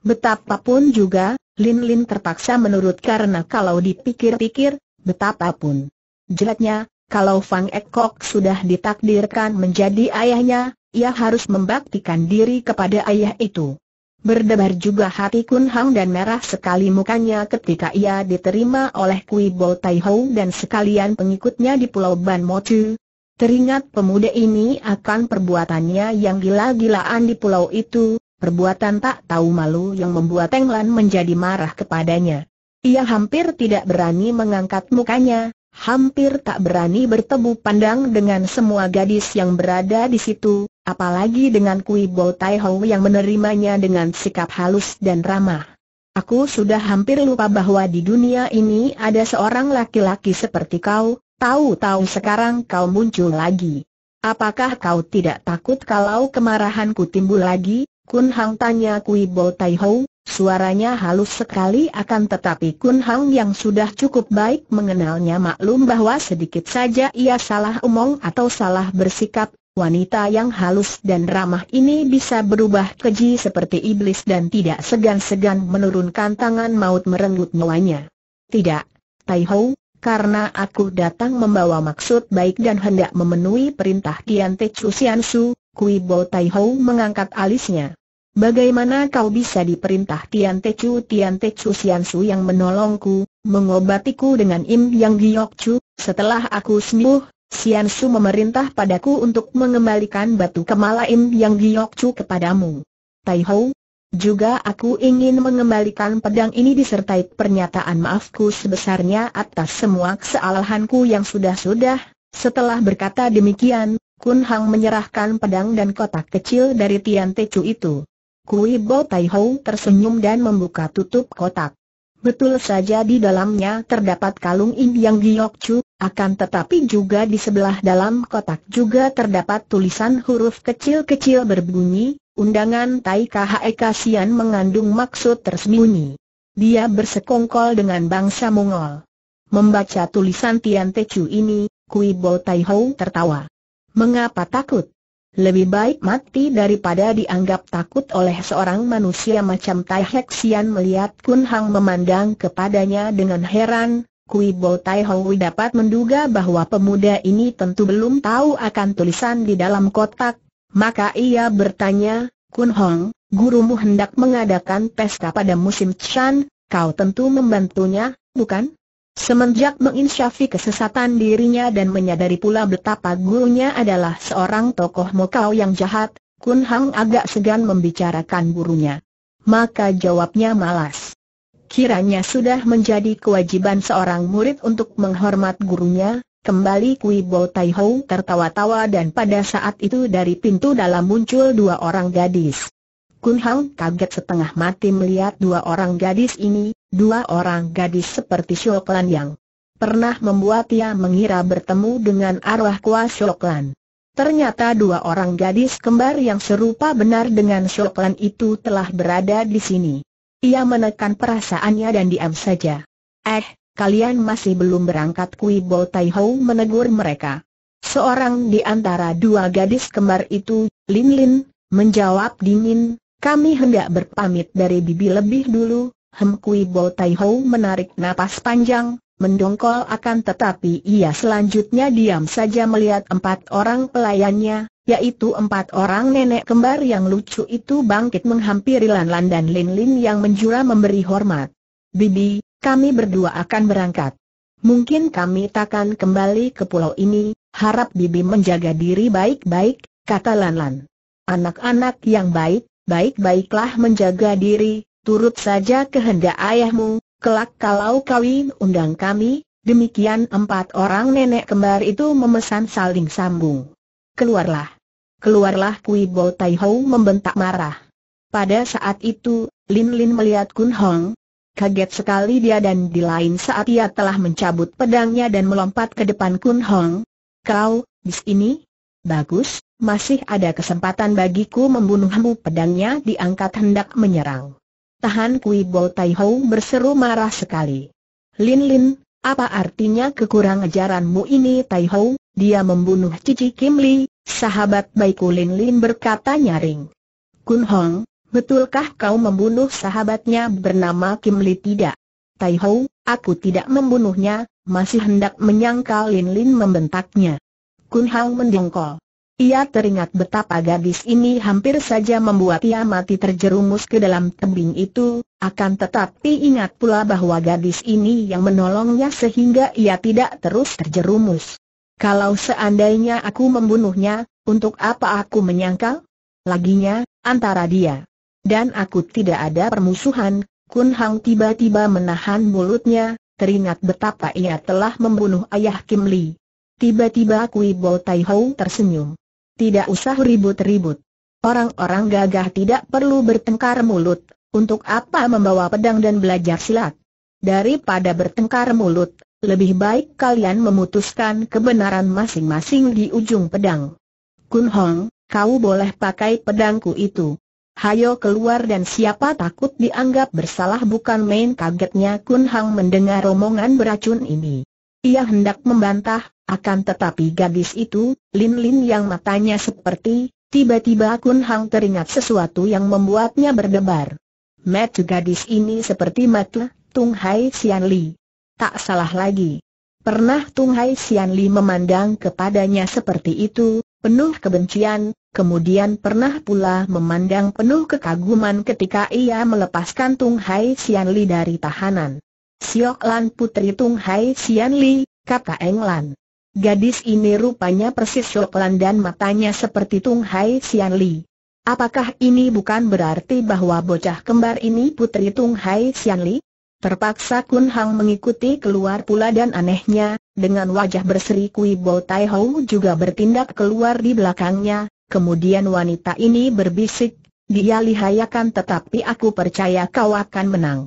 Betapapun juga, Lin Lin terpaksa menurut karena kalau dipikir-pikir, betapapun jeleknya, kalau Fang Eko sudah ditakdirkan menjadi ayahnya, ia harus membaktikan diri kepada ayah itu. Berdebar juga hati Kun Hang dan merah sekali mukanya ketika ia diterima oleh Kui Bo Tai Ho dan sekalian pengikutnya di Pulau Ban Chu, Teringat pemuda ini akan perbuatannya yang gila-gilaan di pulau itu, perbuatan tak tahu malu yang membuat Teng Lan menjadi marah kepadanya. Ia hampir tidak berani mengangkat mukanya, hampir tak berani bertemu pandang dengan semua gadis yang berada di situ, apalagi dengan Kui Bo Tai Hou yang menerimanya dengan sikap halus dan ramah. Aku sudah hampir lupa bahwa di dunia ini ada seorang laki-laki seperti kau, Tahu-tahu sekarang kau muncul lagi. Apakah kau tidak takut kalau kemarahanku timbul lagi? Kun Hang tanya Kui Bo Tai Ho, suaranya halus sekali akan tetapi Kun Hang yang sudah cukup baik mengenalnya maklum bahwa sedikit saja ia salah omong atau salah bersikap, wanita yang halus dan ramah ini bisa berubah keji seperti iblis dan tidak segan-segan menurunkan tangan maut merenggut nyawanya. Tidak, Tai Ho, karena aku datang membawa maksud baik dan hendak memenuhi perintah Tian Te Chu Sian Su, Kui Bo Tai Hou mengangkat alisnya. Bagaimana kau bisa diperintah Tian Te Chu Tian Te Chu Sian Su yang menolongku, mengobatiku dengan Im Yang Giok Chu, setelah aku sembuh, Sian Su memerintah padaku untuk mengembalikan batu kemala Im Yang Giok Chu kepadamu. Tai Hou juga aku ingin mengembalikan pedang ini disertai pernyataan maafku sebesarnya atas semua kesalahanku yang sudah-sudah. Setelah berkata demikian, Kun Hang menyerahkan pedang dan kotak kecil dari Tian Te Chu itu. Kui Bo Tai Ho tersenyum dan membuka tutup kotak. Betul saja di dalamnya terdapat kalung Ing Yang Giok Chu, akan tetapi juga di sebelah dalam kotak juga terdapat tulisan huruf kecil-kecil berbunyi, Undangan Tai KHE Kasian mengandung maksud tersembunyi. Dia bersekongkol dengan bangsa Mongol. Membaca tulisan Tian Te Chu ini, Kui Bo Tai Hou tertawa. Mengapa takut? Lebih baik mati daripada dianggap takut oleh seorang manusia macam Tai Hek Xian melihat Kun Hang memandang kepadanya dengan heran, Kui Bo Tai Hou dapat menduga bahwa pemuda ini tentu belum tahu akan tulisan di dalam kotak, maka ia bertanya, Kun Hong, gurumu hendak mengadakan pesta pada musim Chan, kau tentu membantunya, bukan? Semenjak menginsyafi kesesatan dirinya dan menyadari pula betapa gurunya adalah seorang tokoh mokau yang jahat, Kun Hong agak segan membicarakan gurunya. Maka jawabnya malas. Kiranya sudah menjadi kewajiban seorang murid untuk menghormat gurunya, Kembali Kui Bo Tai Ho tertawa-tawa dan pada saat itu dari pintu dalam muncul dua orang gadis. Kun Hao kaget setengah mati melihat dua orang gadis ini, dua orang gadis seperti Shoklan yang pernah membuat ia mengira bertemu dengan arwah Kua Shoklan. Ternyata dua orang gadis kembar yang serupa benar dengan Shoklan itu telah berada di sini. Ia menekan perasaannya dan diam saja. Eh, kalian masih belum berangkat Kui Bo Tai Ho menegur mereka. Seorang di antara dua gadis kembar itu, Lin Lin, menjawab dingin, kami hendak berpamit dari bibi lebih dulu, Hem Kui Bo Tai Ho menarik napas panjang, mendongkol akan tetapi ia selanjutnya diam saja melihat empat orang pelayannya, yaitu empat orang nenek kembar yang lucu itu bangkit menghampiri Lan Lan dan Lin Lin yang menjura memberi hormat. Bibi, kami berdua akan berangkat. Mungkin kami takkan kembali ke pulau ini, harap Bibi menjaga diri baik-baik, kata Lanlan. Anak-anak yang baik, baik-baiklah menjaga diri, turut saja kehendak ayahmu, kelak kalau kawin undang kami, demikian empat orang nenek kembar itu memesan saling sambung. Keluarlah. Keluarlah Kui Bo Tai Ho membentak marah. Pada saat itu, Lin Lin melihat Kun Hong, Kaget sekali dia dan di lain saat ia telah mencabut pedangnya dan melompat ke depan Kun Hong. Kau, di sini? Bagus, masih ada kesempatan bagiku membunuhmu pedangnya diangkat hendak menyerang. Tahan Kui Bo Tai Ho berseru marah sekali. Lin Lin, apa artinya kekurang ajaranmu ini Tai Ho? Dia membunuh Cici Kim Li, sahabat baikku Lin Lin berkata nyaring. Kun Hong, Betulkah kau membunuh sahabatnya bernama Kim Lee tidak? Tai Ho, aku tidak membunuhnya, masih hendak menyangkal Lin Lin membentaknya. Kun Hao mendongkol. Ia teringat betapa gadis ini hampir saja membuat ia mati terjerumus ke dalam tebing itu, akan tetapi ingat pula bahwa gadis ini yang menolongnya sehingga ia tidak terus terjerumus. Kalau seandainya aku membunuhnya, untuk apa aku menyangkal? Laginya, antara dia dan aku tidak ada permusuhan, Kun Hang tiba-tiba menahan mulutnya, teringat betapa ia telah membunuh ayah Kim Lee. Tiba-tiba Kui Bo Tai Hou tersenyum. Tidak usah ribut-ribut. Orang-orang gagah tidak perlu bertengkar mulut, untuk apa membawa pedang dan belajar silat. Daripada bertengkar mulut, lebih baik kalian memutuskan kebenaran masing-masing di ujung pedang. Kun Hong, kau boleh pakai pedangku itu. Hayo keluar dan siapa takut dianggap bersalah bukan main kagetnya Kun Hang mendengar omongan beracun ini. Ia hendak membantah, akan tetapi gadis itu, Lin Lin yang matanya seperti, tiba-tiba Kun Hang teringat sesuatu yang membuatnya berdebar. Met gadis ini seperti mata Tung Hai Xianli. Li. Tak salah lagi. Pernah Tung Hai Xianli Li memandang kepadanya seperti itu, penuh kebencian, kemudian pernah pula memandang penuh kekaguman ketika ia melepaskan Tung Hai Sian Li dari tahanan. Siok Lan Putri Tung Hai Sian Li, kata Eng Lan. Gadis ini rupanya persis Siok Lan dan matanya seperti Tung Hai Sian Li. Apakah ini bukan berarti bahwa bocah kembar ini putri Tung Hai Sian Li? Terpaksa Kun Hang mengikuti keluar pula dan anehnya, dengan wajah berseri Kui Bo Tai Hou juga bertindak keluar di belakangnya, kemudian wanita ini berbisik, dia lihayakan tetapi aku percaya kau akan menang.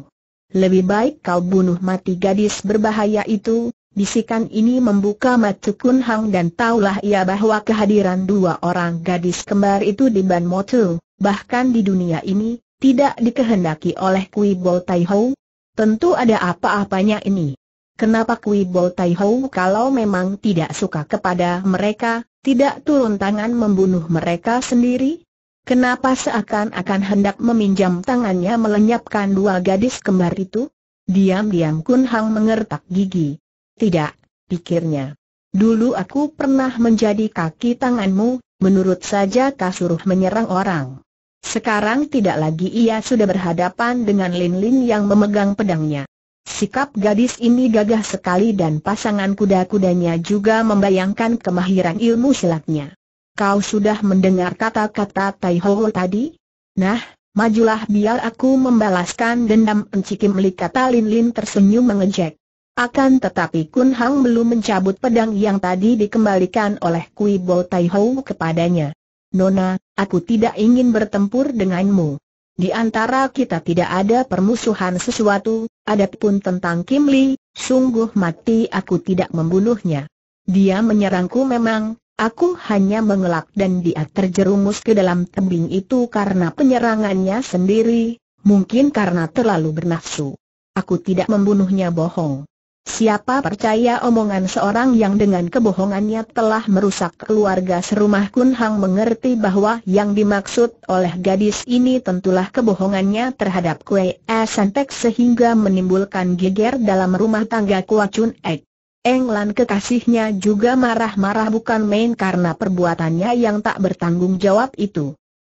Lebih baik kau bunuh mati gadis berbahaya itu, bisikan ini membuka mata Kun Hang dan taulah ia bahwa kehadiran dua orang gadis kembar itu di Ban Motu, bahkan di dunia ini, tidak dikehendaki oleh Kui Bo Tai Hou. Tentu ada apa-apanya ini. Kenapa Kui Bo Tai Hou kalau memang tidak suka kepada mereka, tidak turun tangan membunuh mereka sendiri? Kenapa seakan-akan hendak meminjam tangannya melenyapkan dua gadis kembar itu? Diam-diam Kun Hang mengertak gigi. Tidak, pikirnya. Dulu aku pernah menjadi kaki tanganmu, menurut saja kasuruh menyerang orang. Sekarang tidak lagi ia sudah berhadapan dengan Lin Lin yang memegang pedangnya. Sikap gadis ini gagah sekali dan pasangan kuda-kudanya juga membayangkan kemahiran ilmu silatnya. Kau sudah mendengar kata-kata Tai Ho tadi? Nah, majulah biar aku membalaskan dendam encikim li kata Lin Lin tersenyum mengejek. Akan tetapi Kun Hang belum mencabut pedang yang tadi dikembalikan oleh Kui Bo Tai Ho kepadanya. Nona, aku tidak ingin bertempur denganmu. Di antara kita tidak ada permusuhan sesuatu, Adapun tentang Kim Lee, sungguh mati aku tidak membunuhnya. Dia menyerangku memang, aku hanya mengelak dan dia terjerumus ke dalam tebing itu karena penyerangannya sendiri, mungkin karena terlalu bernafsu. Aku tidak membunuhnya bohong. Siapa percaya omongan seorang yang dengan kebohongannya telah merusak keluarga serumah Kun Hang mengerti bahwa yang dimaksud oleh gadis ini tentulah kebohongannya terhadap Kue Santek sehingga menimbulkan geger dalam rumah tangga Kua Chun Ek. Englan kekasihnya juga marah-marah bukan main karena perbuatannya yang tak bertanggung jawab itu.